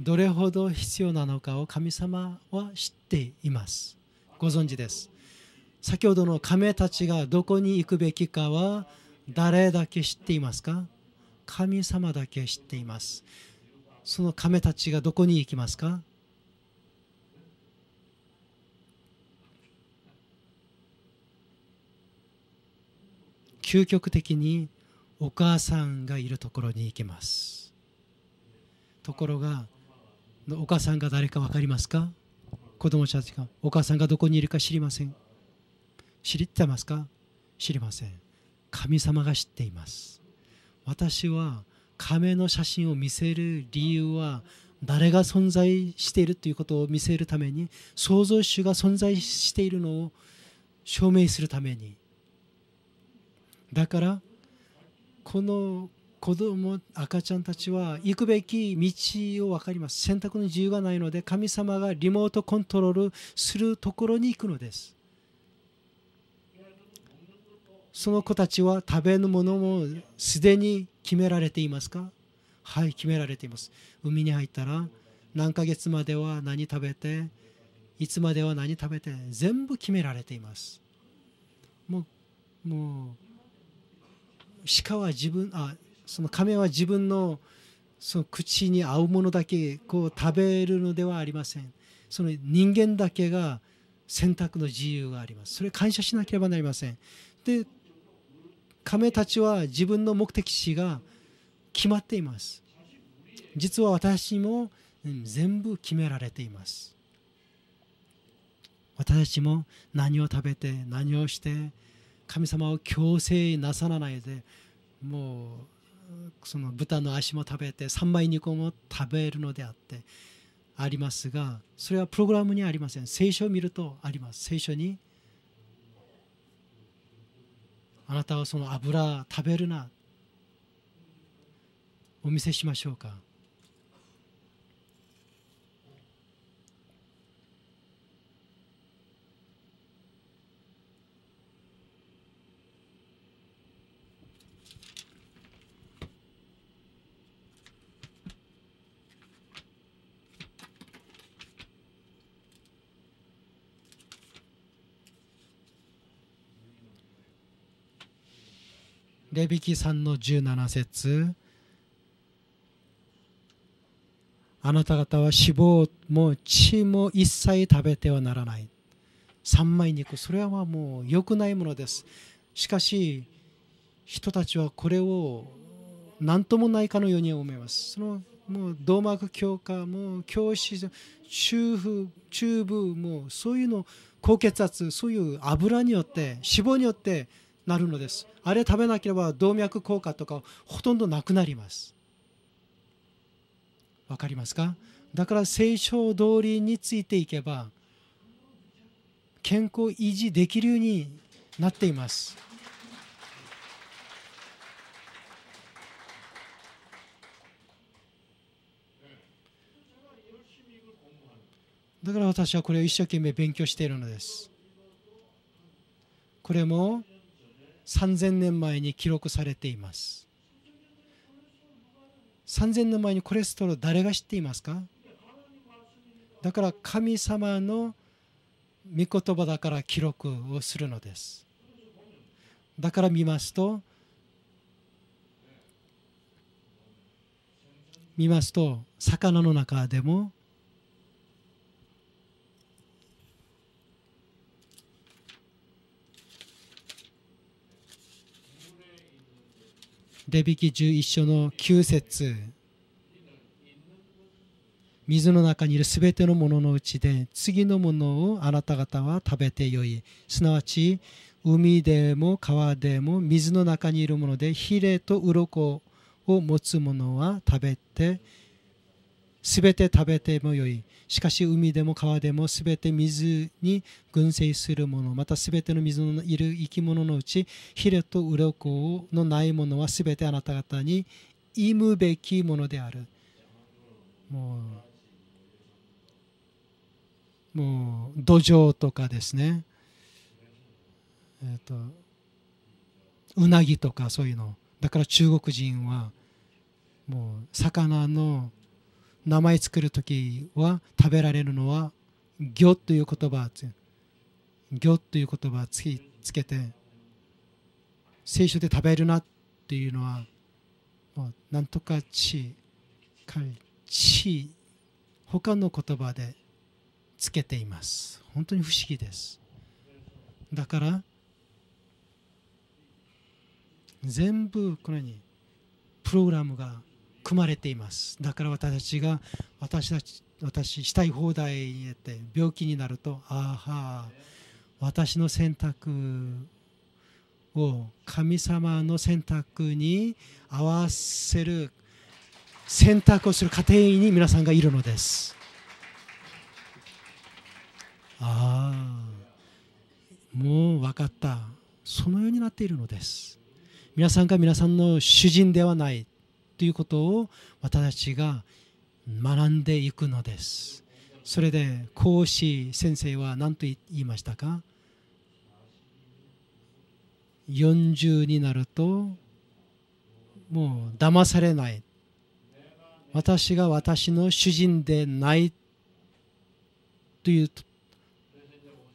どれほど必要なのかを神様は知っていますご存知です先ほどの亀たちがどこに行くべきかは誰だけ知っていますか神様だけ知っていますその亀たちがどこに行きますか究極的にお母さんがいるところに行けますところがお母さんが誰か分かりますか子供たちがお母さんがどこにいるか知りません知りってますか知りません神様が知っています私は亀の写真を見せる理由は誰が存在しているということを見せるために創造主が存在しているのを証明するためにだからこの子供赤ちゃんたちは行くべき道を分かります選択の自由がないので神様がリモートコントロールするところに行くのですその子たちは食べるものもすでに決められていますかはい決められています海に入ったら何ヶ月までは何食べていつまでは何食べて全部決められていますもうもう鹿は自分あその亀は自分のその口に合うものだけこう食べるのではありませんその人間だけが選択の自由がありますそれ感謝しなければなりませんで亀たちは自分の目的地が決まっています実は私も全部決められています私たちも何を食べて何をして神様を強制なさらないでもうその豚の足も食べて三枚肉も食べるのであってありますがそれはプログラムにありません聖書を見るとあります聖書にあなたはその油食べるなお見せしましょうかレビキ3の17節あなた方は脂肪も血も一切食べてはならない三枚肉それはもう良くないものですしかし人たちはこれを何ともないかのように思いますそのもう動脈強化も教師中風中部もうそういうの高血圧そういう油によって脂肪によってなるのですあれ食べなければ動脈硬化とかほとんどなくなりますわかりますかだから聖書通りについていけば健康維持できるようになっていますだから私はこれを一生懸命勉強しているのですこれも3000年前に記録されています3000年前にコレステロール誰が知っていますかだから神様の御言葉だから記録をするのですだから見ますと見ますと魚の中でもレビキ11章の9節水の中にいるすべてのもののうちで次のものをあなた方は食べてよいすなわち海でも川でも水の中にいるものでヒレと鱗を持つものは食べてすべて食べてもよい。しかし海でも川でもすべて水に群生するもの、またすべての水のいる生き物のうち、ヒレとコのないものはすべてあなた方に忌むべきものである。もう、もう土壌とかですね、えっと、うなぎとかそういうの。だから中国人はもう魚の名前作る時は食べられるのは魚という言葉魚という言葉つつけて聖書で食べるなっていうのはもうなんとか地地他の言葉でつけています本当に不思議ですだから全部このようにプログラムが組まれていますだから私たちが私たち私したい放題にやって病気になるとああ私の選択を神様の選択に合わせる選択をする過程に皆さんがいるのですああもう分かったそのようになっているのです皆さんが皆さんの主人ではないということを私たちが学んでいくのですそれで講師先生は何と言いましたか40になるともう騙されない私が私の主人でないという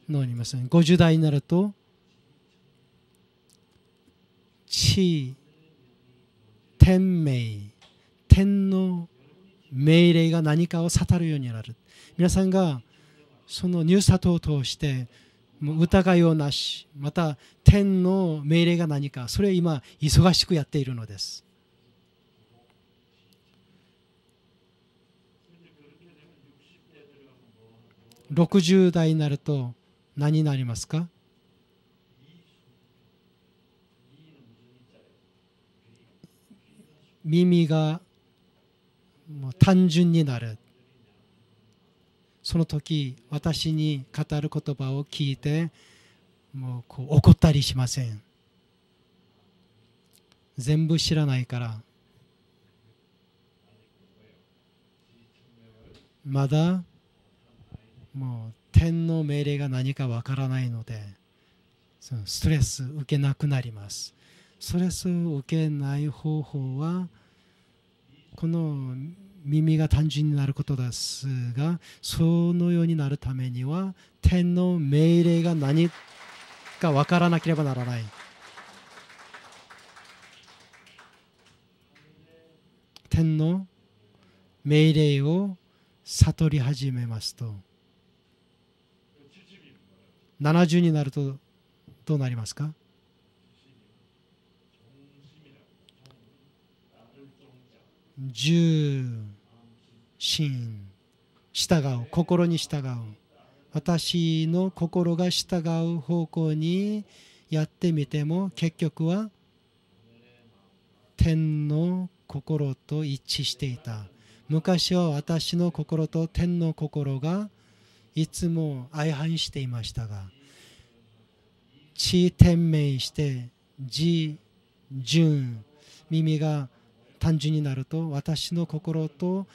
のにいます、ね、50代になると地位天命天の命令が何かを悟るようになる皆さんがそのニューサトを通して疑いをなしまた天の命令が何かそれを今忙しくやっているのです60代になると何になりますか耳がもう単純になるその時私に語る言葉を聞いてもうこう怒ったりしません全部知らないからまだもう天の命令が何かわからないのでそのストレス受けなくなりますストレスを受けない方法はこの耳が単純になることですがそのようになるためには天の命令が何か分からなければならない天の命令を悟り始めますと70になるとどうなりますか従心従う心に従う私の心が従う方向にやってみても結局は天の心と一致していた昔は私の心と天の心がいつも相反していましたが地天命して地順耳が単純になると私の心と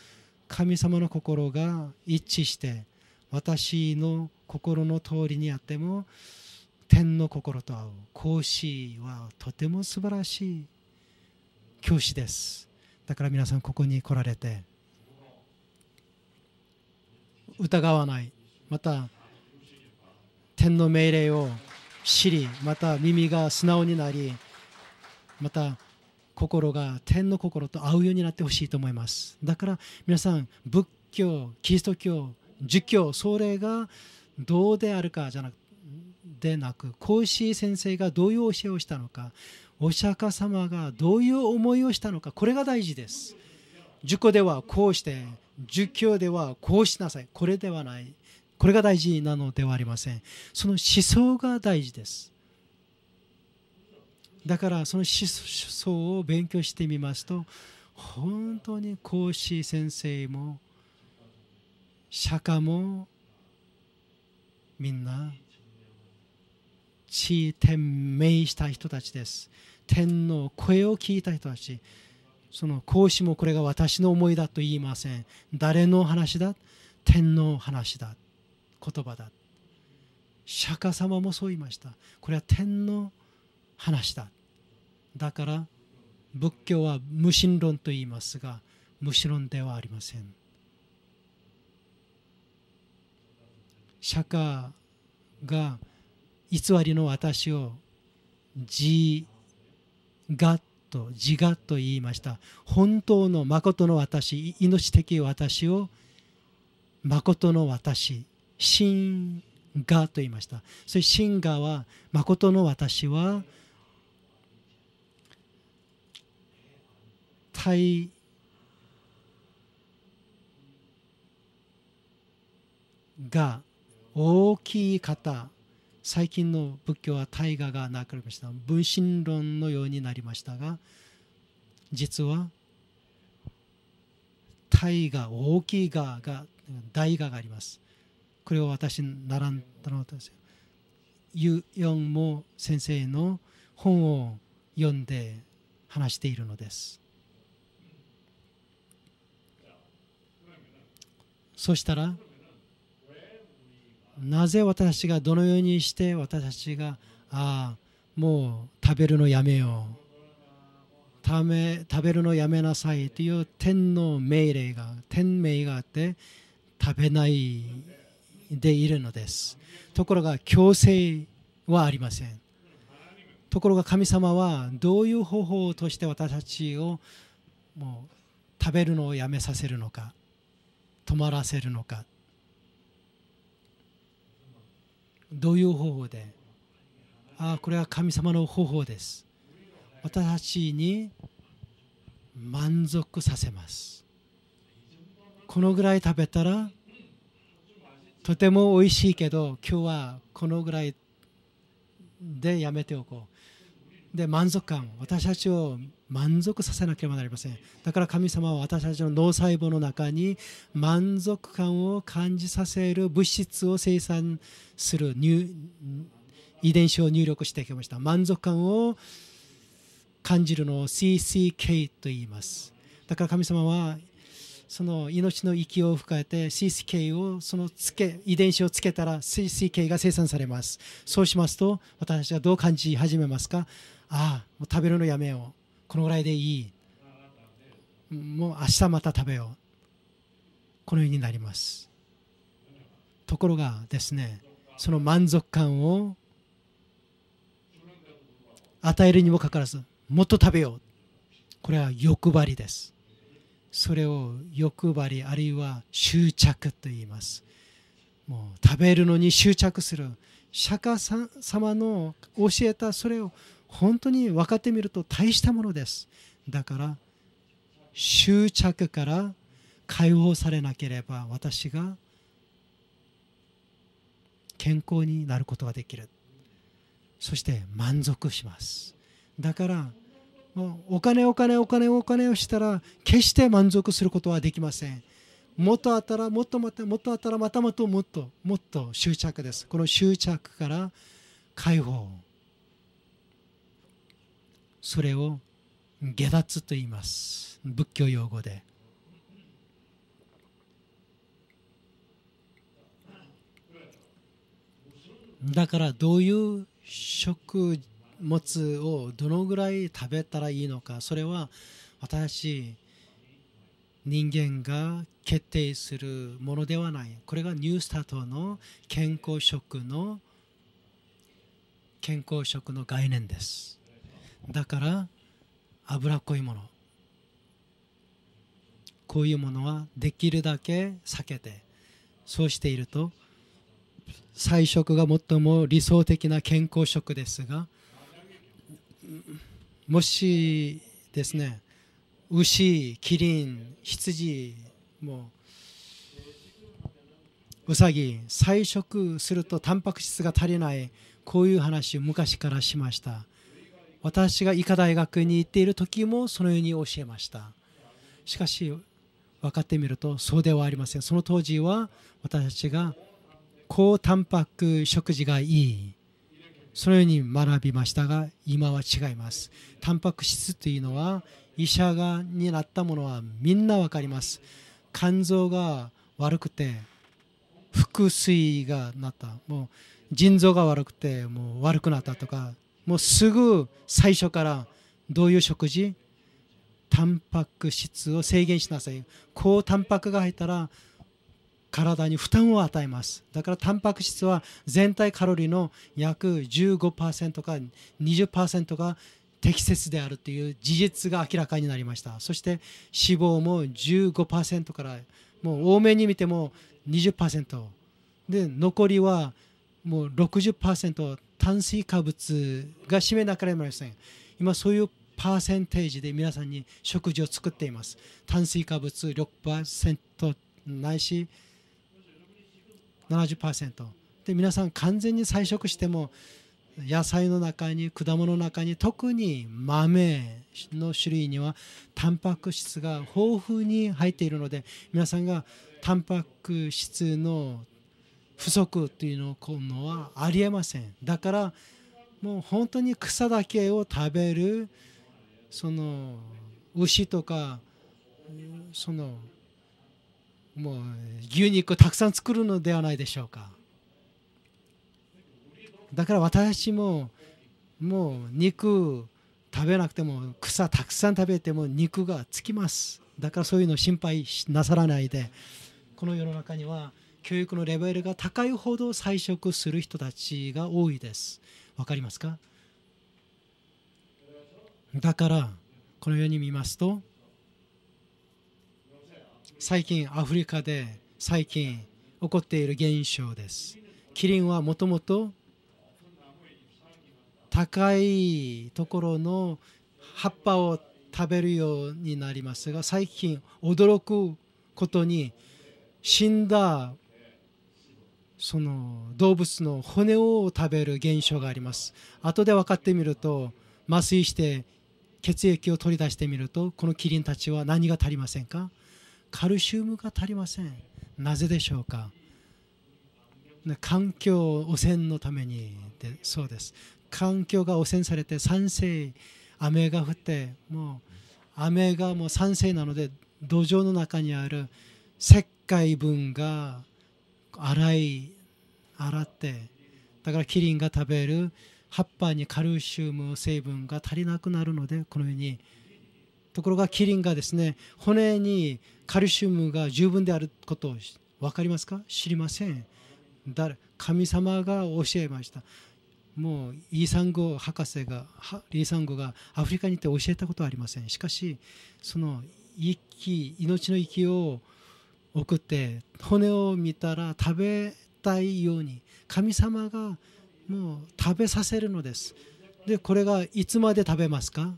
神様の心が一致して私の心の通りにあっても天の心と合う講師はとても素晴らしい教師ですだから皆さんここに来られて疑わないまた天の命令を知りまた耳が素直になりまた心が天の心と合うようになってほしいと思いますだから皆さん仏教キリスト教儒教それがどうであるかじゃなくでなく孔子先生がどういう教えをしたのかお釈迦様がどういう思いをしたのかこれが大事です儒教ではこうして儒教ではこうしなさいこれではないこれが大事なのではありませんその思想が大事ですだからその思想を勉強してみますと本当に孔子先生も釈迦もみんな地天命した人たちです天の声を聞いた人たちその孔子もこれが私の思いだと言いません誰の話だ天の話だ言葉だ釈迦様もそう言いましたこれは天の話話しただから仏教は無神論と言いますが無神論ではありません釈迦が偽りの私を自我と自我と言いました本当の誠の私命的私を誠の私真我と言いましたそれて真我は誠の私は体が大きい方最近の仏教は大河がなくなりました分身論のようになりましたが実は大河大きい河が大河がありますこれを私に並んだのですよユ・ヨンも先生の本を読んで話しているのですそしたらなぜ私がどのようにして私たちがああもう食べるのやめよう食べ食べるのやめなさいという天の命令が天命があって食べないでいるのですところが強制はありませんところが神様はどういう方法として私たちをもう食べるのをやめさせるのか止まらせるのかどういう方法でああこれは神様の方法です私たちに満足させますこのぐらい食べたらとても美味しいけど今日はこのぐらいでやめておこうで満足感私たちを満足させなければなりませんだから神様は私たちの脳細胞の中に満足感を感じさせる物質を生産する遺伝子を入力してきました満足感を感じるのを CCK と言いますだから神様はその命の息を深えて CCK をそのつけ遺伝子をつけたら CCK が生産されますそうしますと私たちどう感じ始めますかああもう食べるのやめようこのぐらいでいいもう明日また食べようこのようになりますところがですねその満足感を与えるにもかかわらずもっと食べようこれは欲張りですそれを欲張りあるいは執着と言いますもう食べるのに執着する釈迦様の教えたそれを本当に分かってみると大したものですだから執着から解放されなければ私が健康になることができるそして満足しますだからお金お金お金お金をしたら決して満足することはできませんもっとあったらもっとまたもっとあったらまたまたもっともっと執着ですこの執着から解放それを下脱と言います仏教用語でだからどういう食物をどのぐらい食べたらいいのかそれは私人間が決定するものではないこれがニュースタートの健康食の健康食の概念ですだから脂っこいものこういうものはできるだけ避けてそうしていると菜食が最も理想的な健康食ですがもしですね牛キリン羊もうさぎ菜食するとタンパク質が足りないこういう話昔からしました私が医科大学に行っている時もそのように教えましたしかし分かってみるとそうではありませんその当時は私たちが高タンパク食事がいいそのように学びましたが今は違いますタンパク質というのは医者がになったものはみんな分かります肝臓が悪くて腹水がなったもう腎臓が悪くてもう悪くなったとかもうすぐ最初からどういう食事タンパク質を制限しなさい高タンパクが入ったら体に負担を与えますだからタンパク質は全体カロリーの約15%か20%が適切であるという事実が明らかになりましたそして脂肪も15%からもう多めに見ても20%で残りはもう60%炭水化物が占めなくれなりません今そういうパーセンテージで皆さんに食事を作っています炭水化物6%ないし70%で皆さん完全に菜食しても野菜の中に果物の中に特に豆の種類にはタンパク質が豊富に入っているので皆さんがタンパク質の不足っていうのをこのはありえませんだからもう本当に草だけを食べるその牛とかそのもう牛肉をたくさん作るのではないでしょうかだから私ももう肉食べなくても草たくさん食べても肉がつきますだからそういうの心配なさらないでこの世の中には教育のレベルが高いほど退職する人たちが多いです。わかりますかだからこのように見ますと最近アフリカで最近起こっている現象です。キリンはもともと高いところの葉っぱを食べるようになりますが最近驚くことに死んだその動物の骨を食べる現象があります後で分かってみると麻酔して血液を取り出してみるとこのキリンたちは何が足りませんかカルシウムが足りませんなぜでしょうか環境汚染のためにでそうです環境が汚染されて酸性雨が降ってもう雨がもう酸性なので土壌の中にある石灰分が洗い洗ってだからキリンが食べる葉っぱにカルシウム成分が足りなくなるのでこのようにところがキリンがですね骨にカルシウムが十分であることを分かりますか知りません神様が教えましたもうイーサンゴ博士がイーサンゴがアフリカに行って教えたことはありませんしかしその息命の息を送って骨を見たら食べたいように神様がもう食べさせるのですでこれがいつまで食べますか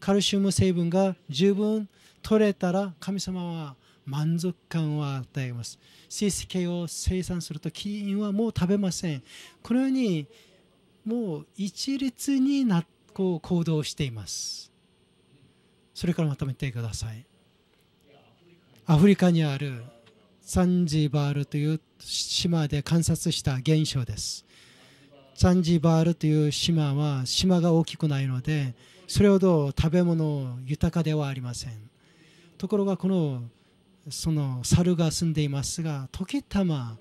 カルシウム成分が十分取れたら神様は満足感を与えます c c k を生産するとキリンはもう食べませんこのようにもう一律になこう行動していますそれからまとめてくださいアフリカにあるサンジバールという島で観察した現象ですサンジバールという島は島が大きくないのでそれほど食べ物豊かではありませんところがこのその猿が住んでいますが時たま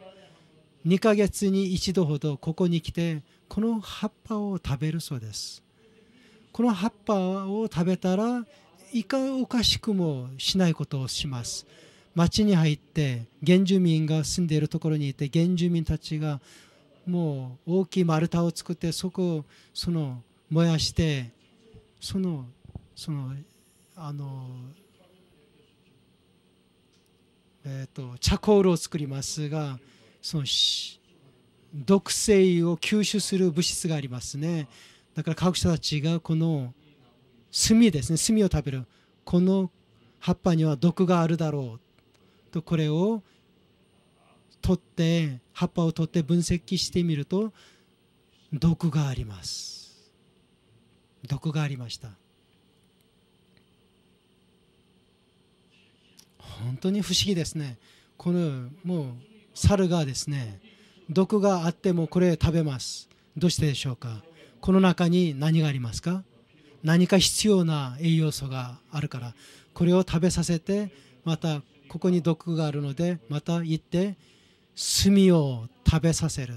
2ヶ月に一度ほどここに来てこの葉っぱを食べるそうですこの葉っぱを食べたらいかおかしくもしないことをします町に入って原住民が住んでいるところにいて原住民たちがもう大きい丸太を作ってそこをその燃やしてそのそのあのえーと、とチャコールを作りますがその毒性を吸収する物質がありますねだから科学者たちがこの炭ですね炭を食べるこの葉っぱには毒があるだろうとこれを取って葉っぱを取って分析してみると毒があります毒がありました本当に不思議ですねこのもう猿がですね毒があってもこれ食べますどうしてでしょうかこの中に何がありますか何か必要な栄養素があるからこれを食べさせてまたここに毒があるのでまた行って炭を食べさせる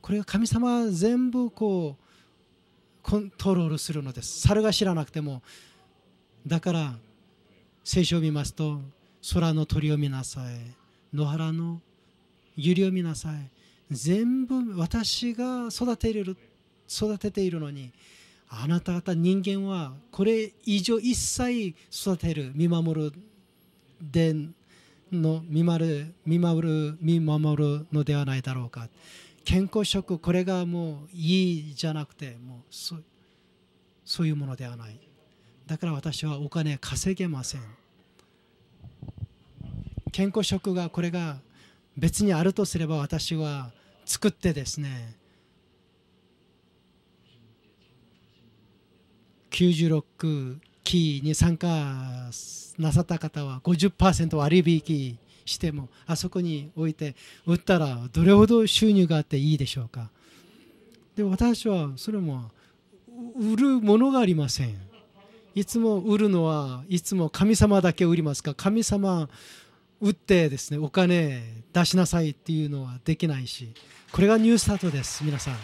これが神様は全部こうコントロールするのです猿が知らなくてもだから聖書を見ますと空の鳥を見なさい野原の百合を見なさい全部私が育てる育てているのにあなた方人間はこれ以上一切育てる見守る伝の見守る見守る見守るのではないだろうか健康食これがもういいじゃなくてもうそうそういうものではないだから私はお金稼げません健康食がこれが別にあるとすれば私は作ってですね96期に参加なさった方は50%割引してもあそこに置いて売ったらどれほど収入があっていいでしょうかで私はそれも売るものがありませんいつも売るのはいつも神様だけ売りますか神様売ってですねお金出しなさいっていうのはできないしこれがニュースタートです皆さん。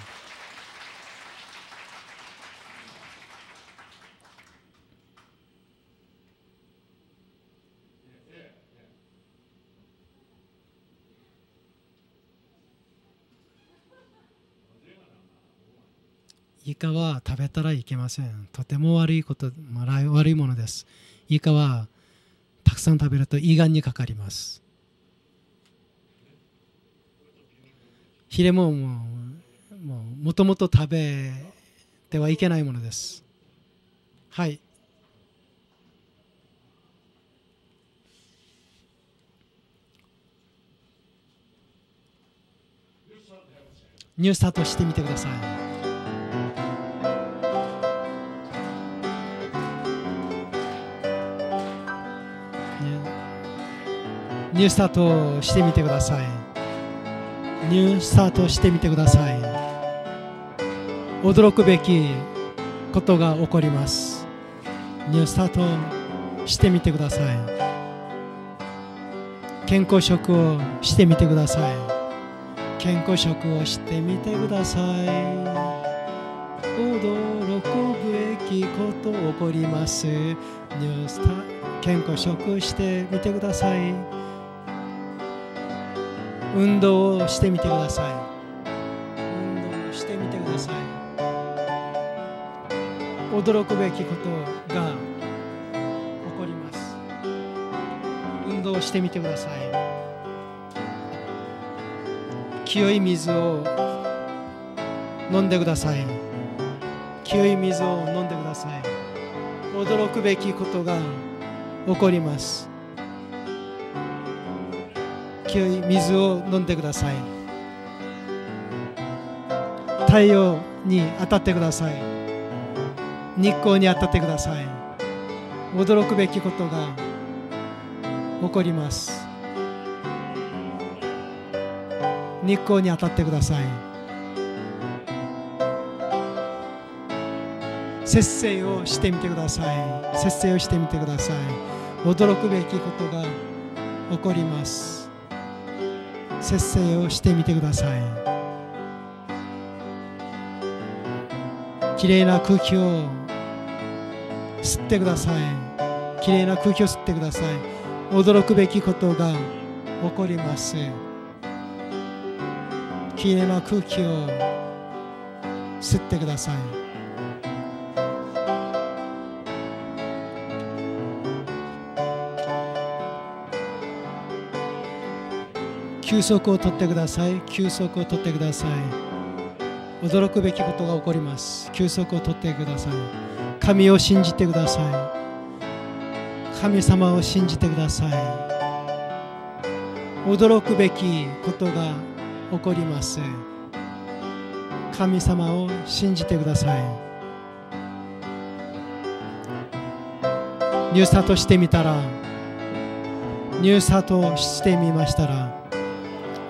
イカは食べたらいけませんとても悪いこと、まあ、悪いものですイカはたくさん食べると胃がんにかかりますヒレももともと食べてはいけないものですはいニュースタートしてみてください。ニュースタートしてみてくださいニュースタートしてみてください驚くべきことが起こりますニュースタートしてみてください健康食をしてみてください健康食をしてみてください驚くべきこと起こりますニュースタ健康食してみてください運動をしてみてください運動をしてみてください驚くべきことが起こります運動をしてみてください清い水を飲んでください清い水を飲んでください驚くべきことが起こります清い水を飲んでください太陽に当たってください日光に当たってください驚くべきことが起こります日光に当たってください節制をしてみてください節制をしてみてください驚くべきことが起こります節制をしてみてくださいきれいな空気を吸ってくださいきれいな空気を吸ってください驚くべきことが起こりますきれいな空気を吸ってください休息をとってください休息をとってください驚くべきことが起こります休息をとってください神を信じてください神様を信じてください驚くべきことが起こります神様を信じてください入札してみたら入札トしてみましたら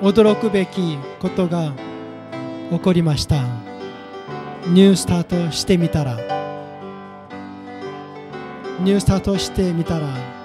驚くべきことが起こりましたニュースタートしてみたらニュースタートしてみたら